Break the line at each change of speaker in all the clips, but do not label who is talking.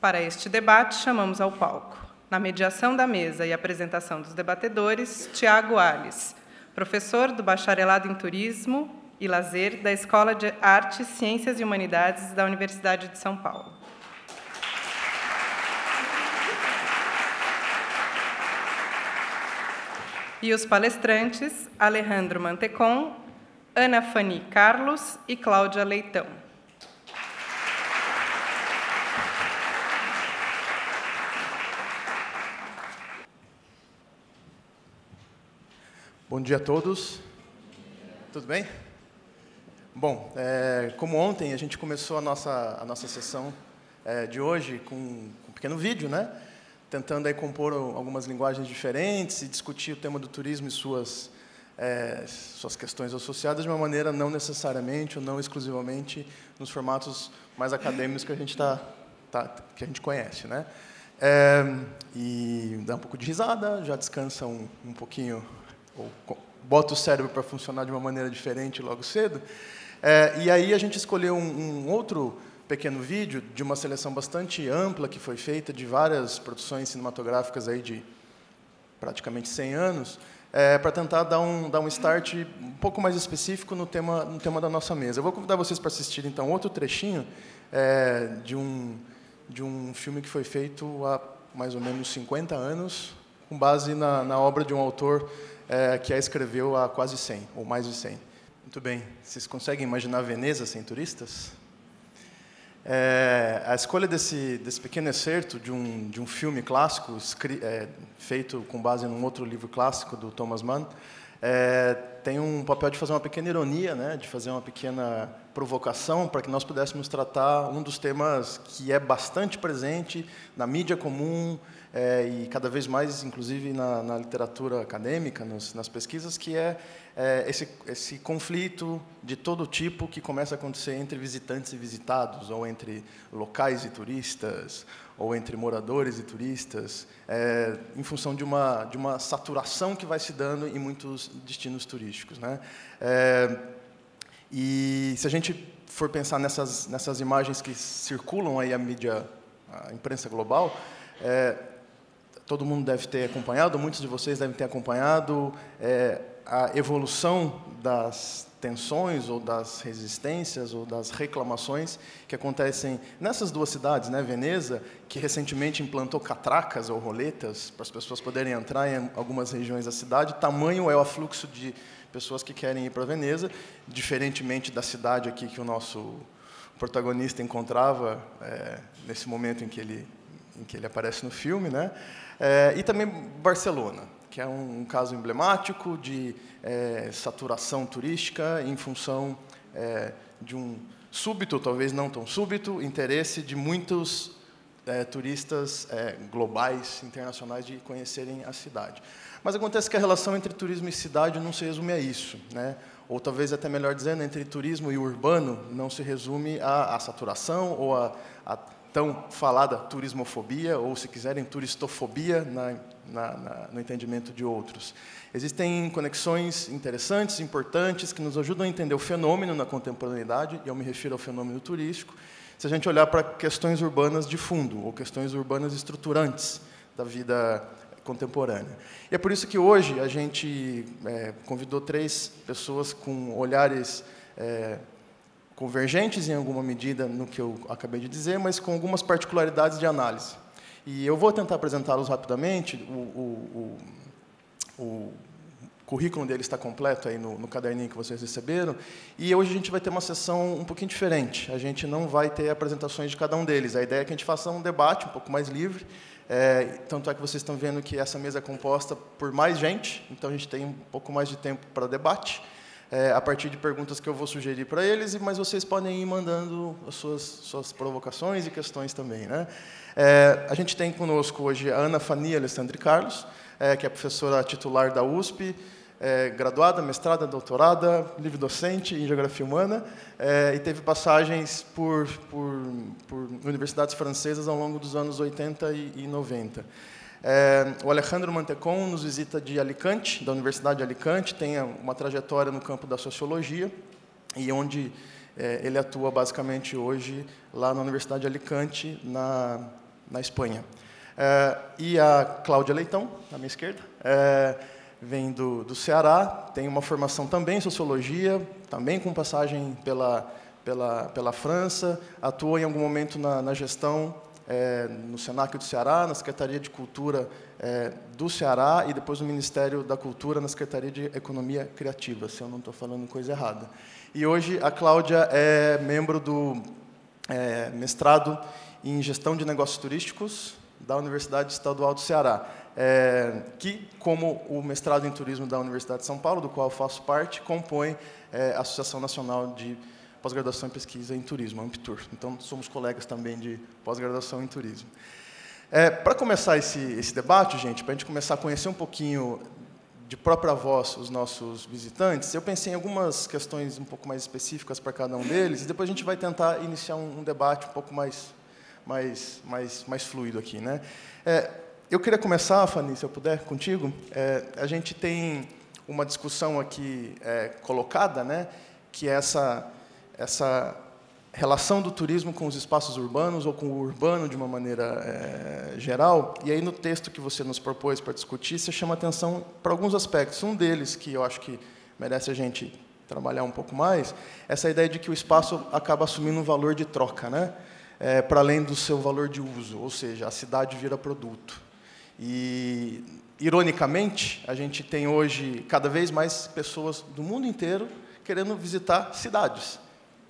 Para este debate, chamamos ao palco, na mediação da mesa e apresentação dos debatedores, Tiago Alves, professor do Bacharelado em Turismo e Lazer da Escola de Artes, Ciências e Humanidades da Universidade de São Paulo. E os palestrantes, Alejandro Mantecon, Ana Fani Carlos e Cláudia Leitão.
Bom dia a todos. Tudo bem? Bom, é, como ontem a gente começou a nossa, a nossa sessão é, de hoje com, com, um pequeno vídeo, né? Tentando aí compor algumas linguagens diferentes e discutir o tema do turismo e suas, é, suas questões associadas de uma maneira não necessariamente ou não exclusivamente nos formatos mais acadêmicos que a gente, tá, tá que a gente conhece, né? É, e dá um pouco de risada, já descansa um, um pouquinho ou bota o cérebro para funcionar de uma maneira diferente logo cedo. É, e aí a gente escolheu um, um outro pequeno vídeo de uma seleção bastante ampla que foi feita de várias produções cinematográficas aí de praticamente 100 anos, é, para tentar dar um, dar um start um pouco mais específico no tema, no tema da nossa mesa. Eu vou convidar vocês para assistir, então, outro trechinho é, de, um, de um filme que foi feito há mais ou menos 50 anos, com base na, na obra de um autor é, que a escreveu há quase 100, ou mais de 100. Muito bem, vocês conseguem imaginar Veneza sem turistas? É, a escolha desse, desse pequeno excerto de um, de um filme clássico, escri, é, feito com base num outro livro clássico do Thomas Mann, é, tem um papel de fazer uma pequena ironia, né, de fazer uma pequena provocação para que nós pudéssemos tratar um dos temas que é bastante presente na mídia comum, é, e cada vez mais, inclusive, na, na literatura acadêmica, nos, nas pesquisas, que é, é esse, esse, conflito de todo tipo que começa a acontecer entre visitantes e visitados, ou entre locais e turistas, ou entre moradores e turistas, é, em função de uma, de uma saturação que vai se dando em muitos destinos turísticos. Né? É, e se a gente for pensar nessas, nessas imagens que circulam aí a mídia, a imprensa global, é, todo mundo deve ter acompanhado, muitos de vocês devem ter acompanhado é, a evolução das tensões ou das resistências ou das reclamações que acontecem nessas duas cidades, né? Veneza, que recentemente implantou catracas ou roletas para as pessoas poderem entrar em algumas regiões da cidade. Tamanho é o afluxo de pessoas que querem ir para Veneza, diferentemente da cidade aqui que o nosso protagonista encontrava é, nesse momento em que ele em que ele aparece no filme, né? É, e também Barcelona, que é um, um caso emblemático de é, saturação turística em função é, de um súbito, talvez não tão súbito, interesse de muitos é, turistas é, globais, internacionais, de conhecerem a cidade. Mas acontece que a relação entre turismo e cidade não se resume a isso, né? ou talvez até melhor dizendo, entre turismo e urbano não se resume à, à saturação ou à tão falada turismofobia, ou, se quiserem, turistofobia, na, na, na, no entendimento de outros. Existem conexões interessantes, importantes, que nos ajudam a entender o fenômeno na contemporaneidade, e eu me refiro ao fenômeno turístico, se a gente olhar para questões urbanas de fundo, ou questões urbanas estruturantes da vida contemporânea. E é por isso que hoje a gente é, convidou três pessoas com olhares é, convergentes em alguma medida no que eu acabei de dizer, mas com algumas particularidades de análise. E eu vou tentar apresentá-los rapidamente. O, o, o, o, currículo dele está completo aí no, no, caderninho que vocês receberam. E hoje a gente vai ter uma sessão um pouquinho diferente. A gente não vai ter apresentações de cada um deles. A ideia é que a gente faça um debate um pouco mais livre. É, tanto é que vocês estão vendo que essa mesa é composta por mais gente, então a gente tem um pouco mais de tempo para debate é, a partir de perguntas que eu vou sugerir para eles, mas vocês podem ir mandando as suas, suas provocações e questões também. Né? É, a gente tem conosco hoje a Ana Fania Alessandre Carlos, é, que é professora titular da USP, é, graduada, mestrada, doutorada, livre docente em Geografia Humana, é, e teve passagens por, por, por, universidades francesas ao longo dos anos 80 e, e 90. É, o Alejandro Mantecon nos visita de Alicante, da Universidade de Alicante, tem uma trajetória no campo da sociologia e onde é, ele atua basicamente hoje lá na Universidade de Alicante, na, na Espanha. É, e a Cláudia Leitão, à minha esquerda, é, vem do, do Ceará, tem uma formação também em sociologia, também com passagem pela, pela, pela França, atuou em algum momento na, na gestão é, no Senac do Ceará, na Secretaria de Cultura é, do Ceará e depois no Ministério da Cultura, na Secretaria de Economia Criativa, se eu não estou falando coisa errada. E hoje a Cláudia é membro do é, mestrado em Gestão de Negócios Turísticos da Universidade Estadual do Ceará, é, que, como o mestrado em Turismo da Universidade de São Paulo, do qual faço parte, compõe é, a Associação Nacional de Turismo pós-graduação em pesquisa em turismo, Amptur. Então, somos colegas também de pós-graduação em turismo. É, para começar esse, esse debate, gente, para a gente começar a conhecer um pouquinho de própria voz os nossos visitantes, eu pensei em algumas questões um pouco mais específicas para cada um deles, e depois a gente vai tentar iniciar um, um debate um pouco mais, mais, mais, mais fluido aqui. Né? É, eu queria começar, Fanny, se eu puder, contigo. É, a gente tem uma discussão aqui é, colocada, né, que é essa essa relação do turismo com os espaços urbanos ou com o urbano de uma maneira é, geral. E aí no texto que você nos propôs para discutir, você chama atenção para alguns aspectos. Um deles que eu acho que merece a gente trabalhar um pouco mais, essa ideia de que o espaço acaba assumindo um valor de troca, né? É, para além do seu valor de uso, ou seja, a cidade vira produto. E ironicamente, a gente tem hoje cada vez mais pessoas do mundo inteiro querendo visitar cidades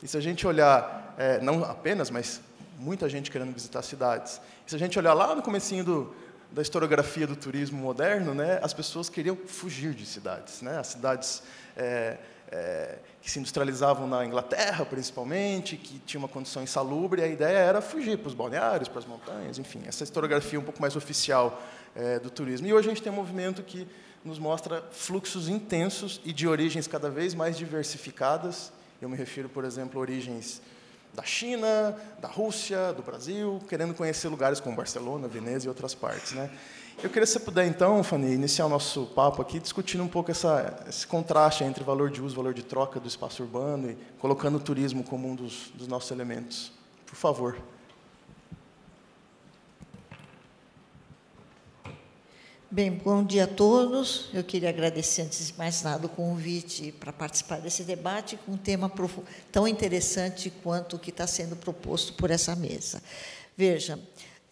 e se a gente olhar, é, não apenas, mas muita gente querendo visitar cidades. E se a gente olhar lá no comecinho do, da historiografia do turismo moderno, né, as pessoas queriam fugir de cidades. Né? As cidades é, é, que se industrializavam na Inglaterra, principalmente, que tinham uma condição insalubre, a ideia era fugir para os balneários, para as montanhas, enfim, essa historiografia um pouco mais oficial é, do turismo. E hoje a gente tem um movimento que nos mostra fluxos intensos e de origens cada vez mais diversificadas eu me refiro, por exemplo, a origens da China, da Rússia, do Brasil, querendo conhecer lugares como Barcelona, Veneza e outras partes. Né? Eu queria, se puder, então, Fanny, iniciar o nosso papo aqui discutindo um pouco essa, esse contraste entre valor de uso, valor de troca do espaço urbano e colocando o turismo como um dos, dos nossos elementos. Por favor.
Bem, bom dia a todos. Eu queria agradecer, antes de mais nada, o convite para participar desse debate com um tema tão interessante quanto o que está sendo proposto por essa mesa. Veja,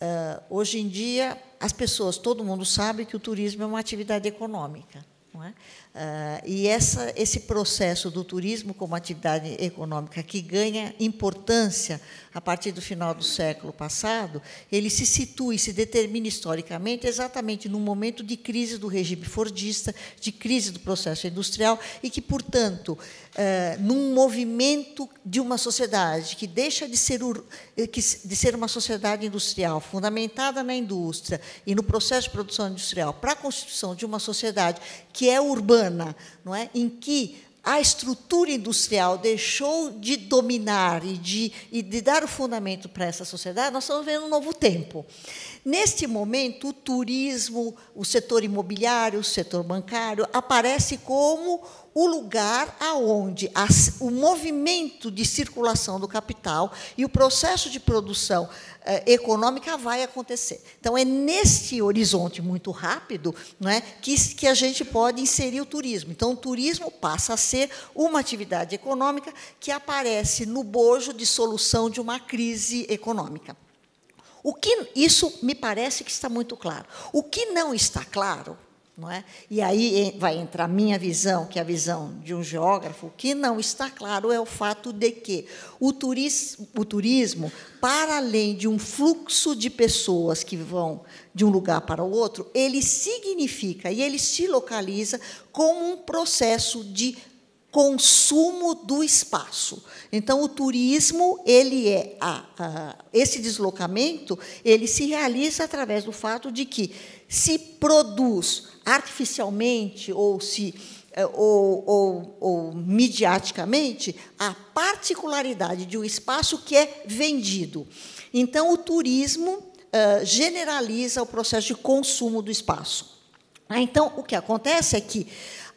ah, hoje em dia, as pessoas, todo mundo sabe que o turismo é uma atividade econômica. Não é? Uh, e essa, esse processo do turismo como atividade econômica, que ganha importância a partir do final do século passado, ele se situa e se determina historicamente exatamente no momento de crise do regime fordista, de crise do processo industrial, e que, portanto, uh, num movimento de uma sociedade que deixa de ser, eh, de ser uma sociedade industrial, fundamentada na indústria e no processo de produção industrial, para a constituição de uma sociedade que é urbana, urbana, não é? em que a estrutura industrial deixou de dominar e de, e de dar o fundamento para essa sociedade, nós estamos vendo um novo tempo. Neste momento, o turismo, o setor imobiliário, o setor bancário aparece como o lugar aonde as, o movimento de circulação do capital e o processo de produção eh, econômica vai acontecer. Então, é neste horizonte muito rápido não é, que, que a gente pode inserir o turismo. Então, o turismo passa a ser uma atividade econômica que aparece no bojo de solução de uma crise econômica. O que isso me parece que está muito claro. O que não está claro, não é? E aí vai entrar a minha visão, que é a visão de um geógrafo. O que não está claro é o fato de que o turismo, o turismo para além de um fluxo de pessoas que vão de um lugar para o outro, ele significa e ele se localiza como um processo de consumo do espaço. Então, o turismo, ele é a, a, esse deslocamento, ele se realiza através do fato de que se produz artificialmente ou se eh, ou, ou, ou midiaticamente a particularidade de um espaço que é vendido. Então, o turismo uh, generaliza o processo de consumo do espaço. Ah, então, o que acontece é que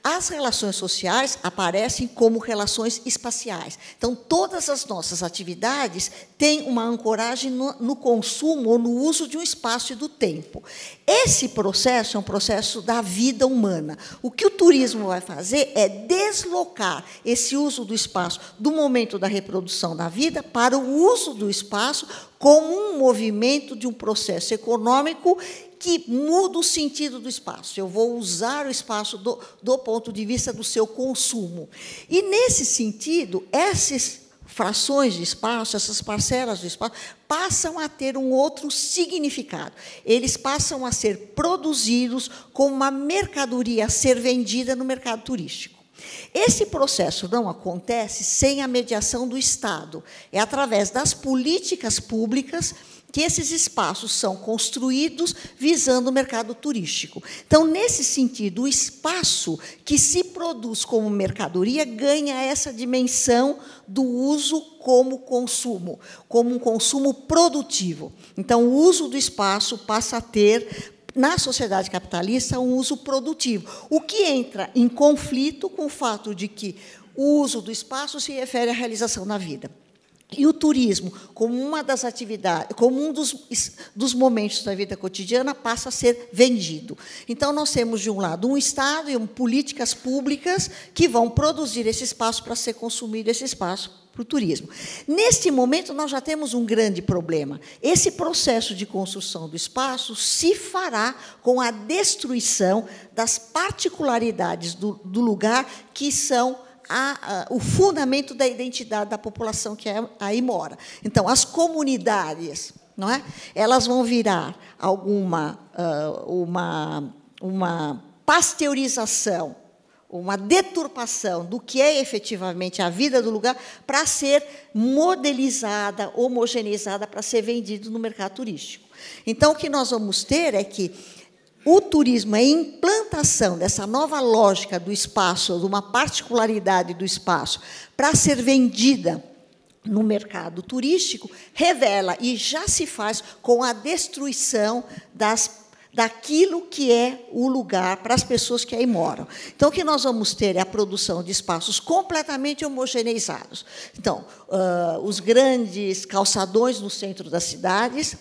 as relações sociais aparecem como relações espaciais. Então, todas as nossas atividades têm uma ancoragem no, no consumo ou no uso de um espaço e do tempo. Esse processo é um processo da vida humana. O que o turismo vai fazer é deslocar esse uso do espaço do momento da reprodução da vida para o uso do espaço como um movimento de um processo econômico que muda o sentido do espaço. Eu vou usar o espaço do, do ponto de vista do seu consumo. E, nesse sentido, essas frações de espaço, essas parcelas do espaço, passam a ter um outro significado. Eles passam a ser produzidos como uma mercadoria a ser vendida no mercado turístico. Esse processo não acontece sem a mediação do Estado. É através das políticas públicas que esses espaços são construídos visando o mercado turístico. Então, nesse sentido, o espaço que se produz como mercadoria ganha essa dimensão do uso como consumo, como um consumo produtivo. Então, o uso do espaço passa a ter na sociedade capitalista um uso produtivo, o que entra em conflito com o fato de que o uso do espaço se refere à realização da vida. E o turismo, como uma das atividades, como um dos, dos momentos da vida cotidiana, passa a ser vendido. Então, nós temos, de um lado, um Estado e um, políticas públicas que vão produzir esse espaço para ser consumido esse espaço para o turismo. Neste momento, nós já temos um grande problema. Esse processo de construção do espaço se fará com a destruição das particularidades do, do lugar que são a, a, o fundamento da identidade da população que é, aí mora. Então, as comunidades, não é? Elas vão virar alguma ah, uma uma pasteurização, uma deturpação do que é efetivamente a vida do lugar para ser modelizada, homogeneizada para ser vendido no mercado turístico. Então, o que nós vamos ter é que o turismo, é a implantação dessa nova lógica do espaço, de uma particularidade do espaço, para ser vendida no mercado turístico, revela e já se faz com a destruição das daquilo que é o lugar para as pessoas que aí moram. Então, o que nós vamos ter é a produção de espaços completamente homogeneizados. Então, uh, os grandes calçadões no centro das cidades,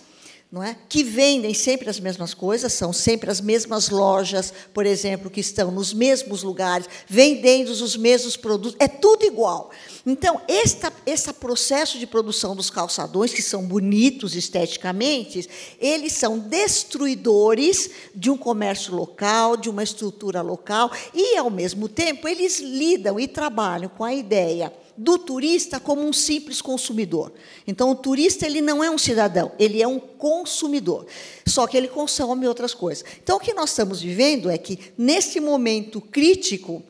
não é? que vendem sempre as mesmas coisas, são sempre as mesmas lojas, por exemplo, que estão nos mesmos lugares, vendendo os mesmos produtos, é tudo igual. Então, esta, esse processo de produção dos calçadões, que são bonitos esteticamente, eles são destruidores de um comércio local, de uma estrutura local, e, ao mesmo tempo, eles lidam e trabalham com a ideia do turista como um simples consumidor. Então, o turista ele não é um cidadão, ele é um consumidor. Só que ele consome outras coisas. Então, o que nós estamos vivendo é que, nesse momento crítico,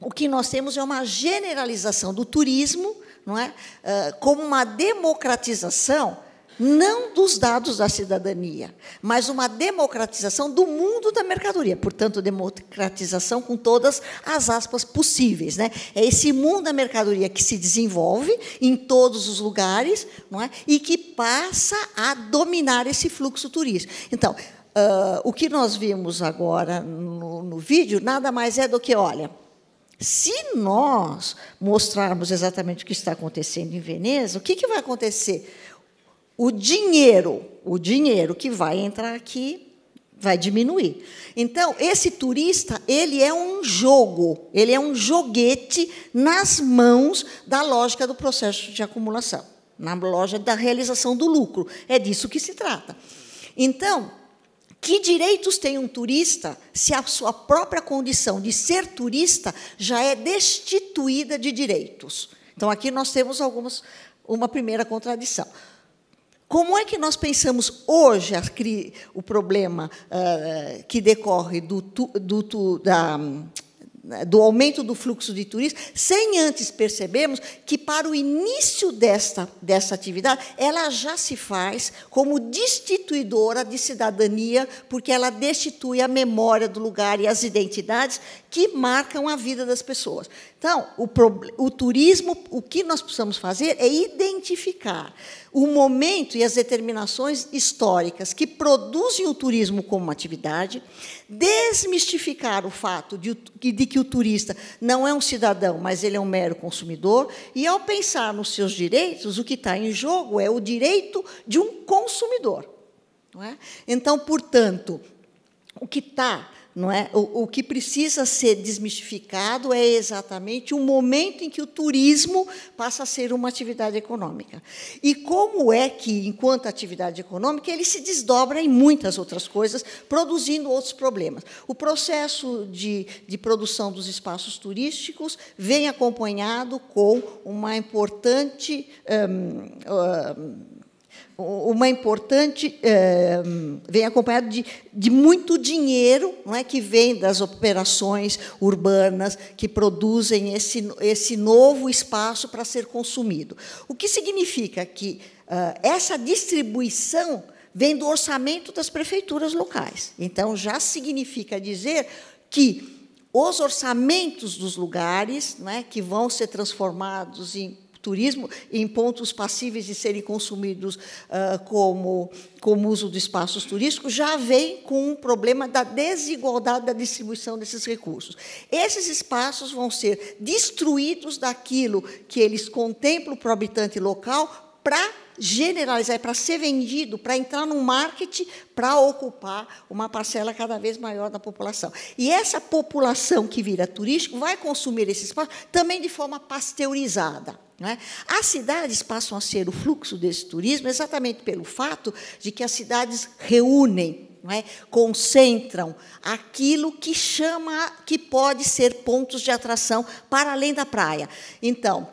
o que nós temos é uma generalização do turismo, não é? Ah, como uma democratização não dos dados da cidadania, mas uma democratização do mundo da mercadoria. Portanto, democratização com todas as aspas possíveis. Né? É esse mundo da mercadoria que se desenvolve em todos os lugares não é? e que passa a dominar esse fluxo turístico. Então, uh, o que nós vimos agora no, no vídeo nada mais é do que, olha, se nós mostrarmos exatamente o que está acontecendo em Veneza, o que, que vai acontecer? o dinheiro, o dinheiro que vai entrar aqui vai diminuir. Então, esse turista, ele é um jogo, ele é um joguete nas mãos da lógica do processo de acumulação, na lógica da realização do lucro. É disso que se trata. Então, que direitos tem um turista se a sua própria condição de ser turista já é destituída de direitos? Então, aqui nós temos algumas uma primeira contradição. Como é que nós pensamos hoje a, o problema uh, que decorre do, do, do, da, do aumento do fluxo de turistas, sem antes percebermos que, para o início desta, dessa atividade, ela já se faz como destituidora de cidadania, porque ela destitui a memória do lugar e as identidades que marcam a vida das pessoas. Então, o, o turismo, o que nós precisamos fazer é identificar o momento e as determinações históricas que produzem o turismo como uma atividade, desmistificar o fato de, de, que o turista não é um cidadão, mas ele é um mero consumidor, e ao pensar nos seus direitos, o que está em jogo é o direito de um consumidor. É? Então, portanto, o que está não é? o, o que precisa ser desmistificado é exatamente o momento em que o turismo passa a ser uma atividade econômica. E como é que, enquanto atividade econômica, ele se desdobra em muitas outras coisas, produzindo outros problemas. O processo de, de produção dos espaços turísticos vem acompanhado com uma importante. Hum, hum, uma importante eh, vem acompanhado de, de muito dinheiro não é que vem das operações urbanas que produzem esse, esse novo espaço para ser consumido o que significa que ah, essa distribuição vem do orçamento das prefeituras locais então já significa dizer que os orçamentos dos lugares, é, que vão ser transformados em turismo em pontos passíveis de serem consumidos uh, como, como uso de espaços turísticos, já vem com um problema da desigualdade da distribuição desses recursos. Esses espaços vão ser destruídos daquilo que eles contemplam para o habitante local para generalizar, é para ser vendido, para entrar no marketing, para ocupar uma parcela cada vez maior da população. E essa população que vira turístico vai consumir esse espaço também de forma pasteurizada. É? As cidades passam a ser o fluxo desse turismo exatamente pelo fato de que as cidades reúnem é? concentram aquilo que chama, que pode ser pontos de atração para além da praia. Então,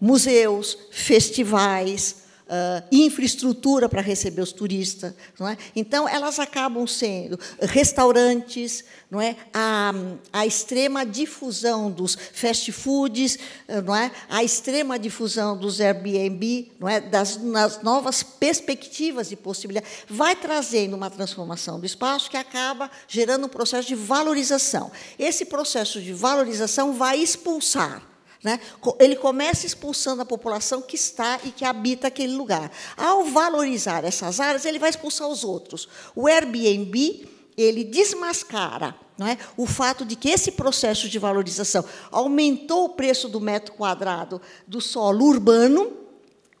museus, festivais, uh, infraestrutura para receber os turistas. Não é? Então, elas acabam sendo restaurantes, não é? a, a extrema difusão dos fast foods, não é? a extrema difusão dos Airbnb, não é? das nas novas perspectivas e possibilidades, vai trazendo uma transformação do espaço que acaba gerando um processo de valorização. Esse processo de valorização vai expulsar né? Ele começa expulsando a população que está e que habita aquele lugar. Ao valorizar essas áreas, ele vai expulsar os outros. O Airbnb ele desmascara não é? o fato de que esse processo de valorização aumentou o preço do metro quadrado do solo urbano.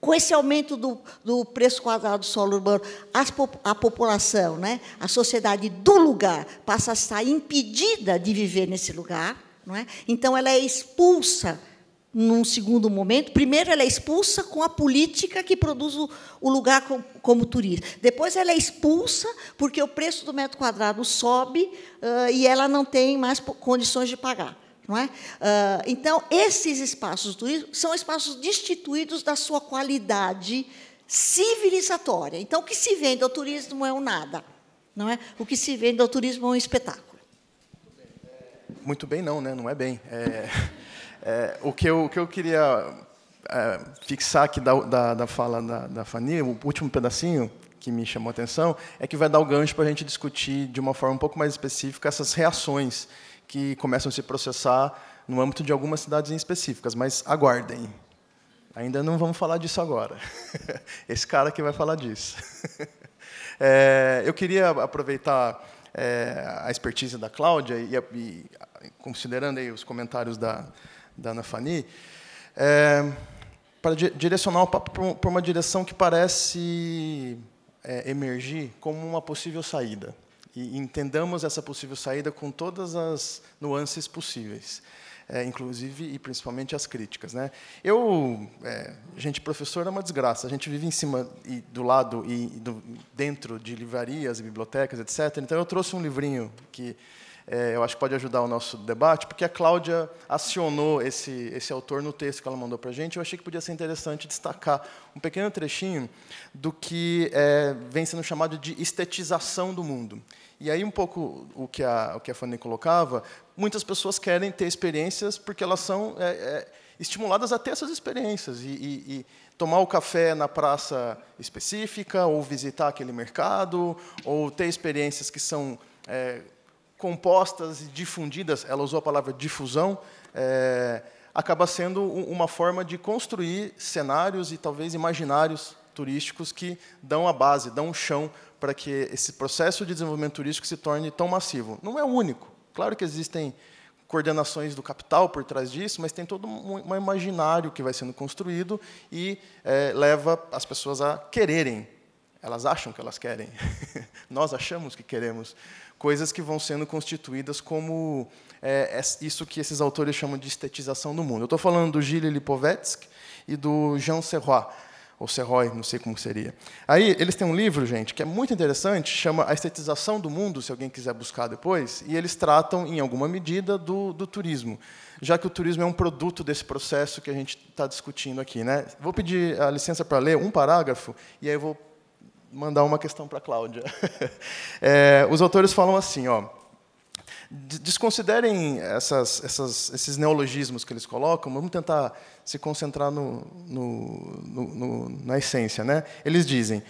Com esse aumento do, do preço quadrado do solo urbano, as, a população, né, a sociedade do lugar, passa a estar impedida de viver nesse lugar. Não é? Então, ela é expulsa num segundo momento. Primeiro, ela é expulsa com a política que produz o, o lugar com, como turismo. Depois, ela é expulsa porque o preço do metro quadrado sobe uh, e ela não tem mais condições de pagar. Não é? Uh, então, esses espaços do turismo são espaços destituídos da sua qualidade civilizatória. Então, o que se vende ao turismo é um nada. Não é? O que se vende ao turismo é um espetáculo.
Muito bem, não, né? não é bem. É... É, o, que eu, o que eu queria é, fixar aqui da, da, da fala da, da, Fanny, o último pedacinho que me chamou a atenção, é que vai dar o gancho para a gente discutir de uma forma um pouco mais específica essas reações que começam a se processar no âmbito de algumas cidades em específicas, mas aguardem. Ainda não vamos falar disso agora. Esse cara que vai falar disso. É, eu queria aproveitar é, a expertise da Cláudia e, e considerando aí os comentários da, da Ana Fani, é, para direcionar o papo para uma direção que parece é, emergir como uma possível saída. E entendamos essa possível saída com todas as nuances possíveis. É, inclusive e principalmente as críticas. Né? Eu, é, gente, professor é uma desgraça. A gente vive em cima e do lado e do, dentro de livrarias, bibliotecas, etc. Então eu trouxe um livrinho que é, eu acho que pode ajudar o nosso debate, porque a Cláudia acionou esse, esse autor no texto que ela mandou para a gente, eu achei que podia ser interessante destacar um pequeno trechinho do que é, vem sendo chamado de estetização do mundo. E aí um pouco o que a, o que a Fanny colocava, muitas pessoas querem ter experiências porque elas são é, é estimuladas a ter essas experiências e, e, e tomar o café na praça específica, ou visitar aquele mercado, ou ter experiências que são é, compostas e difundidas, ela usou a palavra difusão, é, acaba sendo uma forma de construir cenários e talvez imaginários turísticos que dão a base, dão um chão para que esse processo de desenvolvimento turístico se torne tão massivo. Não é o único. Claro que existem coordenações do capital por trás disso, mas tem todo um imaginário que vai sendo construído e é, leva as pessoas a quererem. Elas acham que elas querem. Nós achamos que queremos coisas que vão sendo constituídas como é, é, isso que esses autores chamam de estetização do mundo. Eu estou falando do Gilles Lipovetsky e do Jean Serrois, ou Serrois, não sei como seria. Aí eles têm um livro, gente, que é muito interessante, chama A Estetização do Mundo, se alguém quiser buscar depois, e eles tratam, em alguma medida, do, do turismo, já que o turismo é um produto desse processo que a gente está discutindo aqui. Né? Vou pedir a licença para ler um parágrafo, e aí eu vou mandar uma questão para a Cláudia. é, os autores falam assim, ó, desconsiderem essas, essas, esses neologismos que eles colocam, vamos tentar se concentrar no, no, no, na essência. Né? Eles dizem,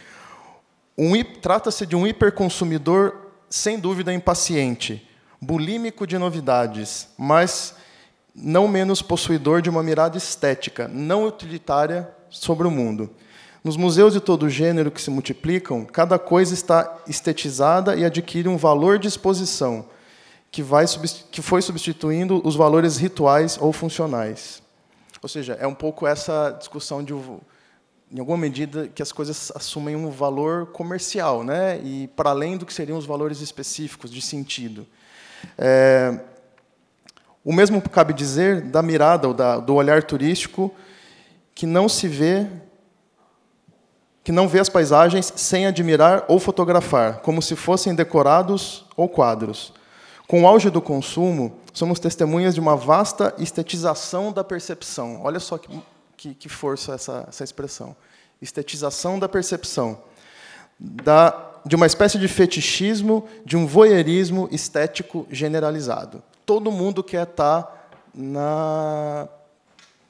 um, trata-se de um hiperconsumidor, sem dúvida impaciente, bulímico de novidades, mas não menos possuidor de uma mirada estética, não utilitária sobre o mundo. Nos museus de todo gênero que se multiplicam, cada coisa está estetizada e adquire um valor de exposição, que, vai, que foi substituindo os valores rituais ou funcionais. Ou seja, é um pouco essa discussão de, em alguma medida, que as coisas assumem um valor comercial, né? e para além do que seriam os valores específicos, de sentido. É, o mesmo cabe dizer da mirada, ou da, do olhar turístico, que não se vê que não vê as paisagens sem admirar ou fotografar, como se fossem decorados ou quadros. Com o auge do consumo, somos testemunhas de uma vasta estetização da percepção. Olha só que, que, que força essa, essa expressão. Estetização da percepção. Da, de uma espécie de fetichismo, de um voyeurismo estético generalizado. Todo mundo quer estar na,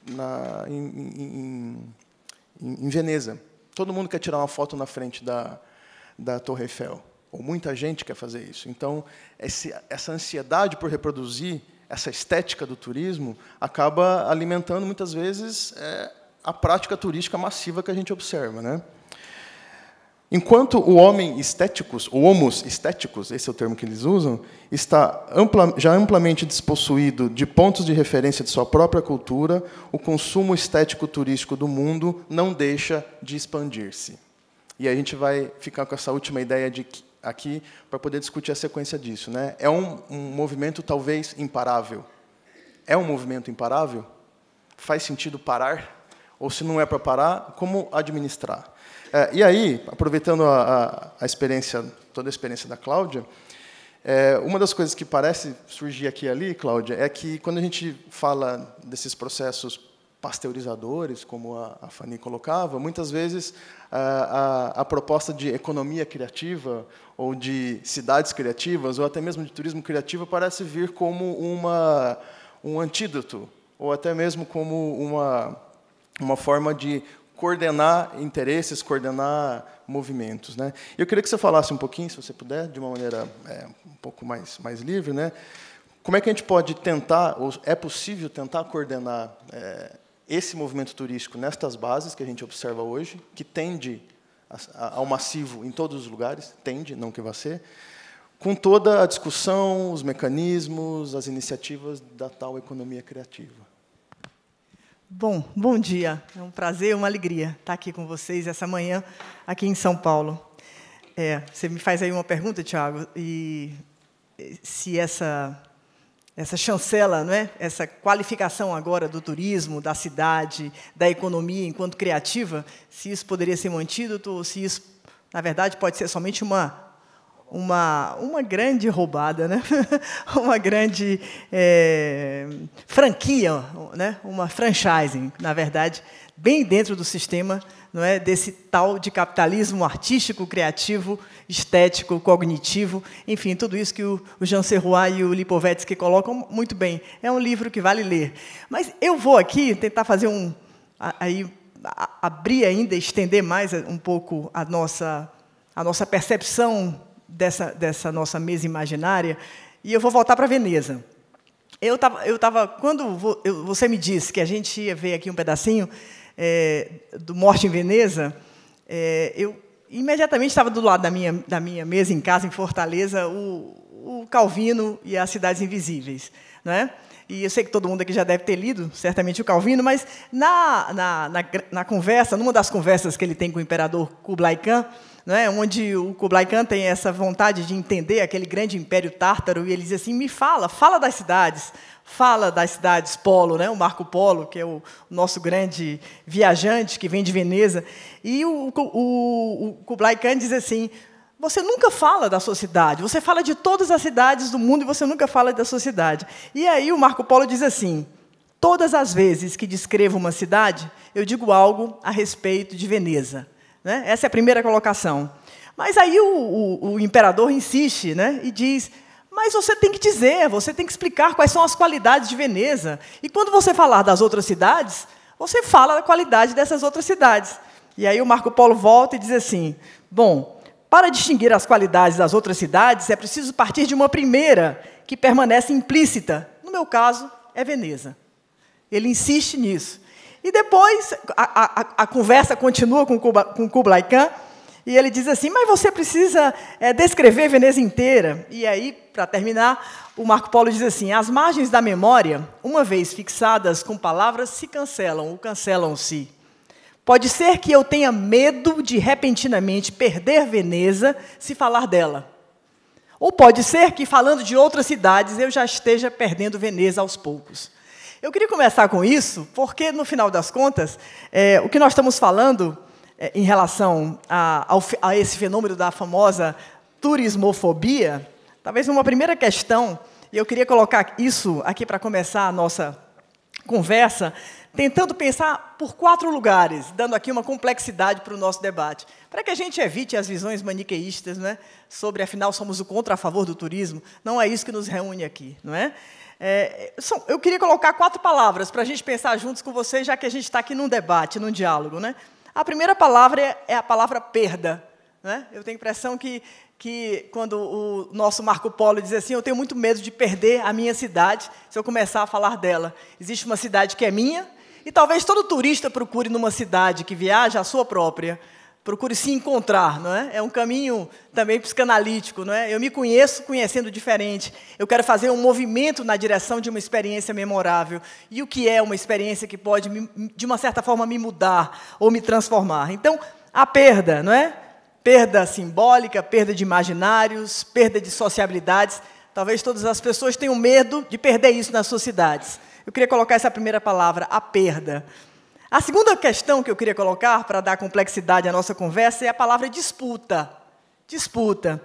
na, em, em, em, em Veneza. Todo mundo quer tirar uma foto na frente da, da Torre Eiffel, ou muita gente quer fazer isso. Então, esse, essa ansiedade por reproduzir essa estética do turismo acaba alimentando, muitas vezes, é, a prática turística massiva que a gente observa. Né? Enquanto o homem estéticos, o homus estéticos, esse é o termo que eles usam, está ampla, já amplamente despossuído de pontos de referência de sua própria cultura, o consumo estético turístico do mundo não deixa de expandir-se. E a gente vai ficar com essa última ideia de aqui para poder discutir a sequência disso. Né? É um, um movimento talvez imparável. É um movimento imparável? Faz sentido parar? Ou se não é para parar, como administrar? É, e aí, aproveitando a, a, a, experiência, toda a experiência da Cláudia, é, uma das coisas que parece surgir aqui e ali, Cláudia, é que quando a gente fala desses processos pasteurizadores, como a, a Fanny colocava, muitas vezes a, a, a, proposta de economia criativa ou de cidades criativas ou até mesmo de turismo criativo parece vir como uma, um antídoto ou até mesmo como uma, uma forma de coordenar interesses, coordenar movimentos. Né? Eu queria que você falasse um pouquinho, se você puder, de uma maneira é, um pouco mais, mais livre, né? como é que a gente pode tentar, ou é possível tentar coordenar é, esse movimento turístico nestas bases que a gente observa hoje, que tende ao massivo em todos os lugares, tende, não que vá ser, com toda a discussão, os mecanismos, as iniciativas da tal economia criativa.
Bom, bom dia. É um prazer, uma alegria estar aqui com vocês essa manhã aqui em São Paulo. É, você me faz aí uma pergunta, Tiago, e se essa essa chancela, não é? Essa qualificação agora do turismo, da cidade, da economia enquanto criativa, se isso poderia ser mantido ou se isso, na verdade, pode ser somente uma uma, uma grande roubada, né? uma grande é, franquia, né? uma franchising, na verdade, bem dentro do sistema não é, desse tal de capitalismo artístico, criativo, estético, cognitivo, enfim, tudo isso que o, o Jean Serrois e o Lipovetsky colocam muito bem. É um livro que vale ler. Mas eu vou aqui tentar fazer um... Aí, abrir ainda, estender mais um pouco a nossa, a nossa percepção dessa, dessa nossa mesa imaginária, e eu vou voltar para Veneza. Eu tava Eu tava, quando vo, eu, você me disse que a gente ia ver aqui um pedacinho é, do Morte em Veneza, é, eu imediatamente estava do lado da minha, da minha mesa em casa, em Fortaleza, o, o Calvino e as Cidades Invisíveis. Né? E eu sei que todo mundo aqui já deve ter lido, certamente, o Calvino, mas na, na, na, na conversa, numa das conversas que ele tem com o imperador Kublai Khan, né, onde o Kublai Khan tem essa vontade de entender aquele grande império tártaro, e ele diz assim: me fala, fala das cidades, fala das cidades Polo, né, o Marco Polo, que é o nosso grande viajante que vem de Veneza. E o, o, o Kublai Khan diz assim. Você nunca fala da sua cidade, você fala de todas as cidades do mundo e você nunca fala da sua cidade. E aí o Marco Polo diz assim: Todas as vezes que descrevo uma cidade, eu digo algo a respeito de Veneza. Né? Essa é a primeira colocação. Mas aí o, o, o imperador insiste né? e diz: mas você tem que dizer, você tem que explicar quais são as qualidades de Veneza. E quando você falar das outras cidades, você fala da qualidade dessas outras cidades. E aí o Marco Polo volta e diz assim: bom, para distinguir as qualidades das outras cidades, é preciso partir de uma primeira, que permanece implícita. No meu caso, é Veneza. Ele insiste nisso. E depois a, a, a conversa continua com, Kuba, com Kublai Khan, e ele diz assim: Mas você precisa é, descrever Veneza inteira. E aí, para terminar, o Marco Polo diz assim: As margens da memória, uma vez fixadas com palavras, se cancelam ou cancelam-se. Pode ser que eu tenha medo de repentinamente perder Veneza se falar dela. Ou pode ser que, falando de outras cidades, eu já esteja perdendo Veneza aos poucos. Eu queria começar com isso, porque, no final das contas, é, o que nós estamos falando é, em relação a, ao, a esse fenômeno da famosa turismofobia, talvez uma primeira questão, e eu queria colocar isso aqui para começar a nossa conversa, tentando pensar por quatro lugares, dando aqui uma complexidade para o nosso debate, para que a gente evite as visões maniqueístas, né, sobre afinal somos o contra a favor do turismo, não é isso que nos reúne aqui, não é? É, são, eu queria colocar quatro palavras para a gente pensar juntos com vocês, já que a gente está aqui num debate, num diálogo. Né? A primeira palavra é, é a palavra perda. Né? Eu tenho a impressão que, que, quando o nosso Marco Polo diz assim, eu tenho muito medo de perder a minha cidade se eu começar a falar dela. Existe uma cidade que é minha, e talvez todo turista procure numa cidade que viaja a sua própria procure se encontrar, não é? É um caminho também psicanalítico, não é? Eu me conheço conhecendo diferente. Eu quero fazer um movimento na direção de uma experiência memorável. E o que é uma experiência que pode, de uma certa forma, me mudar ou me transformar? Então, a perda, não é? Perda simbólica, perda de imaginários, perda de sociabilidades. Talvez todas as pessoas tenham medo de perder isso nas suas cidades. Eu queria colocar essa primeira palavra, a perda. A segunda questão que eu queria colocar para dar complexidade à nossa conversa é a palavra disputa. Disputa.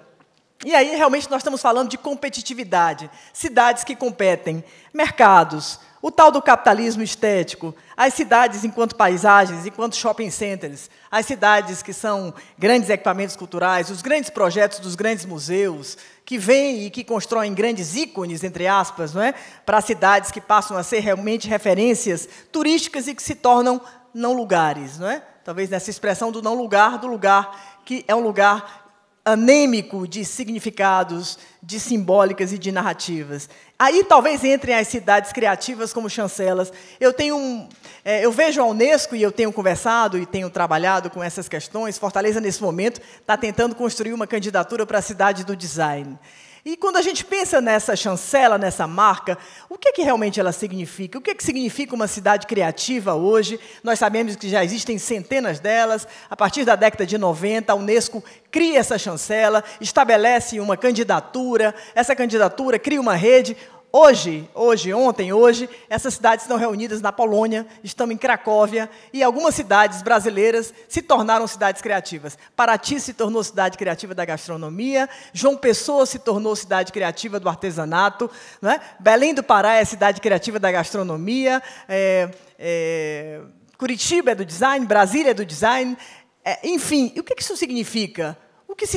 E aí, realmente, nós estamos falando de competitividade, cidades que competem, mercados, o tal do capitalismo estético, as cidades enquanto paisagens, enquanto shopping centers, as cidades que são grandes equipamentos culturais, os grandes projetos dos grandes museus, que vêm e que constroem grandes ícones, entre aspas, não é? para cidades que passam a ser realmente referências turísticas e que se tornam não lugares. Não é? Talvez nessa expressão do não lugar, do lugar que é um lugar anêmico de significados, de simbólicas e de narrativas. Aí talvez entrem as cidades criativas como chancelas. Eu tenho um, é, eu vejo a Unesco e eu tenho conversado e tenho trabalhado com essas questões. Fortaleza nesse momento está tentando construir uma candidatura para a cidade do design. E quando a gente pensa nessa chancela, nessa marca, o que, é que realmente ela significa? O que, é que significa uma cidade criativa hoje? Nós sabemos que já existem centenas delas. A partir da década de 90, a Unesco cria essa chancela, estabelece uma candidatura, essa candidatura cria uma rede. Hoje, hoje, ontem, hoje, essas cidades estão reunidas na Polônia, estamos em Cracóvia e algumas cidades brasileiras se tornaram cidades criativas. Paraty se tornou cidade criativa da gastronomia, João Pessoa se tornou cidade criativa do artesanato, né? Belém do Pará é cidade criativa da gastronomia, é, é, Curitiba é do design, Brasília é do design, é, enfim. E o que isso significa? que, se,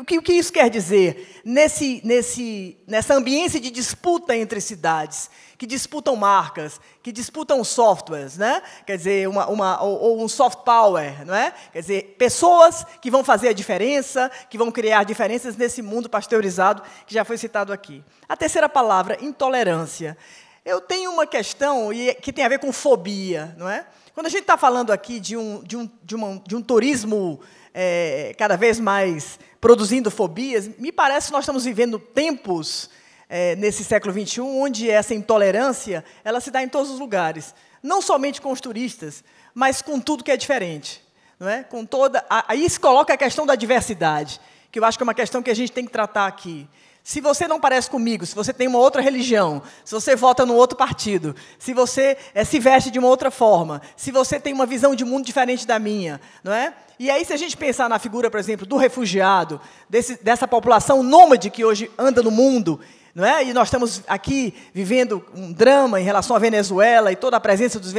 o, que, o que isso quer dizer? Nesse, nesse, nessa ambiência de disputa entre cidades, que disputam marcas, que disputam softwares, né? quer dizer, uma, uma, ou, ou, um soft power, não é? quer dizer, pessoas que vão fazer a diferença, que vão criar diferenças nesse mundo pasteurizado que já foi citado aqui. A terceira palavra, intolerância. Eu tenho uma questão é, que tem a ver com fobia, não é? Quando a gente está falando aqui de um, de um, de uma, de um turismo é, cada vez mais produzindo fobias, me parece que nós estamos vivendo tempos é, nesse século XXI onde essa intolerância ela se dá em todos os lugares, não somente com os turistas, mas com tudo que é diferente. Não é? com toda Aí se coloca a questão da diversidade, que eu acho que é uma questão que a gente tem que tratar aqui. Se você não parece comigo, se você tem uma outra religião, se você vota num outro partido, se você é, se veste de uma outra forma, se você tem uma visão de mundo diferente da minha, não é? E aí, se a gente pensar na figura, por exemplo, do refugiado, desse, dessa população nômade que hoje anda no mundo, não é? E nós estamos aqui vivendo um drama em relação à Venezuela e toda a presença dos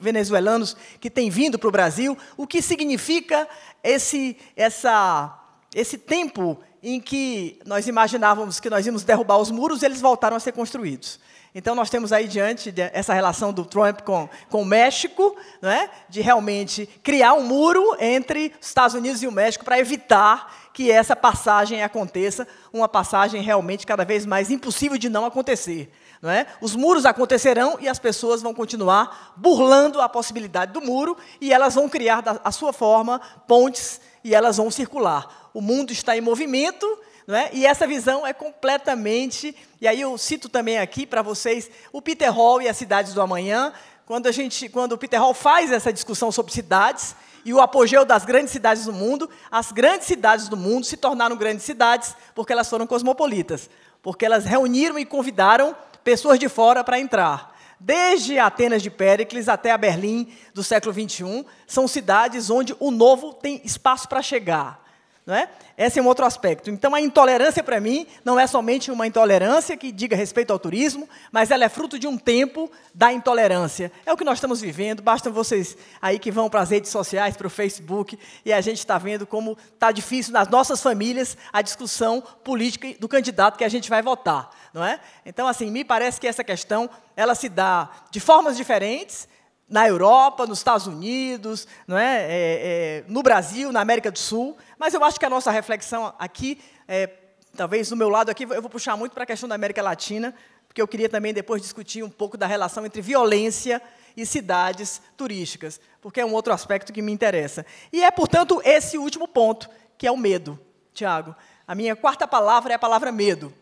venezuelanos que tem vindo para o Brasil, o que significa esse, essa, esse tempo em que nós imaginávamos que nós íamos derrubar os muros, eles voltaram a ser construídos. Então, nós temos aí diante essa relação do Trump com, com o México, né, de realmente criar um muro entre os Estados Unidos e o México para evitar que essa passagem aconteça, uma passagem realmente cada vez mais impossível de não acontecer. É? Os muros acontecerão e as pessoas vão continuar burlando a possibilidade do muro e elas vão criar, da a sua forma, pontes e elas vão circular o mundo está em movimento, não é? e essa visão é completamente. E aí eu cito também aqui para vocês o Peter Hall e as Cidades do Amanhã, quando, a gente, quando o Peter Hall faz essa discussão sobre cidades e o apogeu das grandes cidades do mundo, as grandes cidades do mundo se tornaram grandes cidades porque elas foram cosmopolitas, porque elas reuniram e convidaram pessoas de fora para entrar. Desde Atenas de Péricles até a Berlim do século XXI, são cidades onde o novo tem espaço para chegar. Não é? Esse é um outro aspecto. Então, a intolerância, para mim, não é somente uma intolerância que diga respeito ao turismo, mas ela é fruto de um tempo da intolerância. É o que nós estamos vivendo. Basta vocês aí que vão para as redes sociais, para o Facebook, e a gente está vendo como está difícil nas nossas famílias a discussão política do candidato que a gente vai votar. Não é? Então, assim, me parece que essa questão ela se dá de formas diferentes, na Europa, nos Estados Unidos, não é? É, é? no Brasil, na América do Sul, mas eu acho que a nossa reflexão aqui, é, talvez do meu lado aqui, eu vou puxar muito para a questão da América Latina, porque eu queria também depois discutir um pouco da relação entre violência e cidades turísticas, porque é um outro aspecto que me interessa. E é, portanto, esse último ponto, que é o medo, Tiago. A minha quarta palavra é a palavra medo.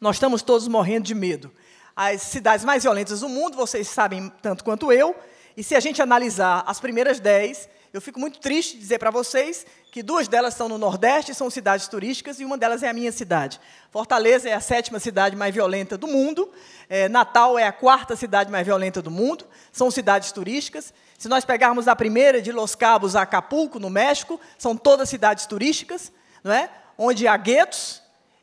Nós estamos todos morrendo de medo. As cidades mais violentas do mundo, vocês sabem tanto quanto eu, e se a gente analisar as primeiras dez, eu fico muito triste de dizer para vocês que duas delas são no Nordeste, são cidades turísticas, e uma delas é a minha cidade. Fortaleza é a sétima cidade mais violenta do mundo, é, Natal é a quarta cidade mais violenta do mundo, são cidades turísticas. Se nós pegarmos a primeira, de Los Cabos a Acapulco, no México, são todas cidades turísticas, não é? onde há guetos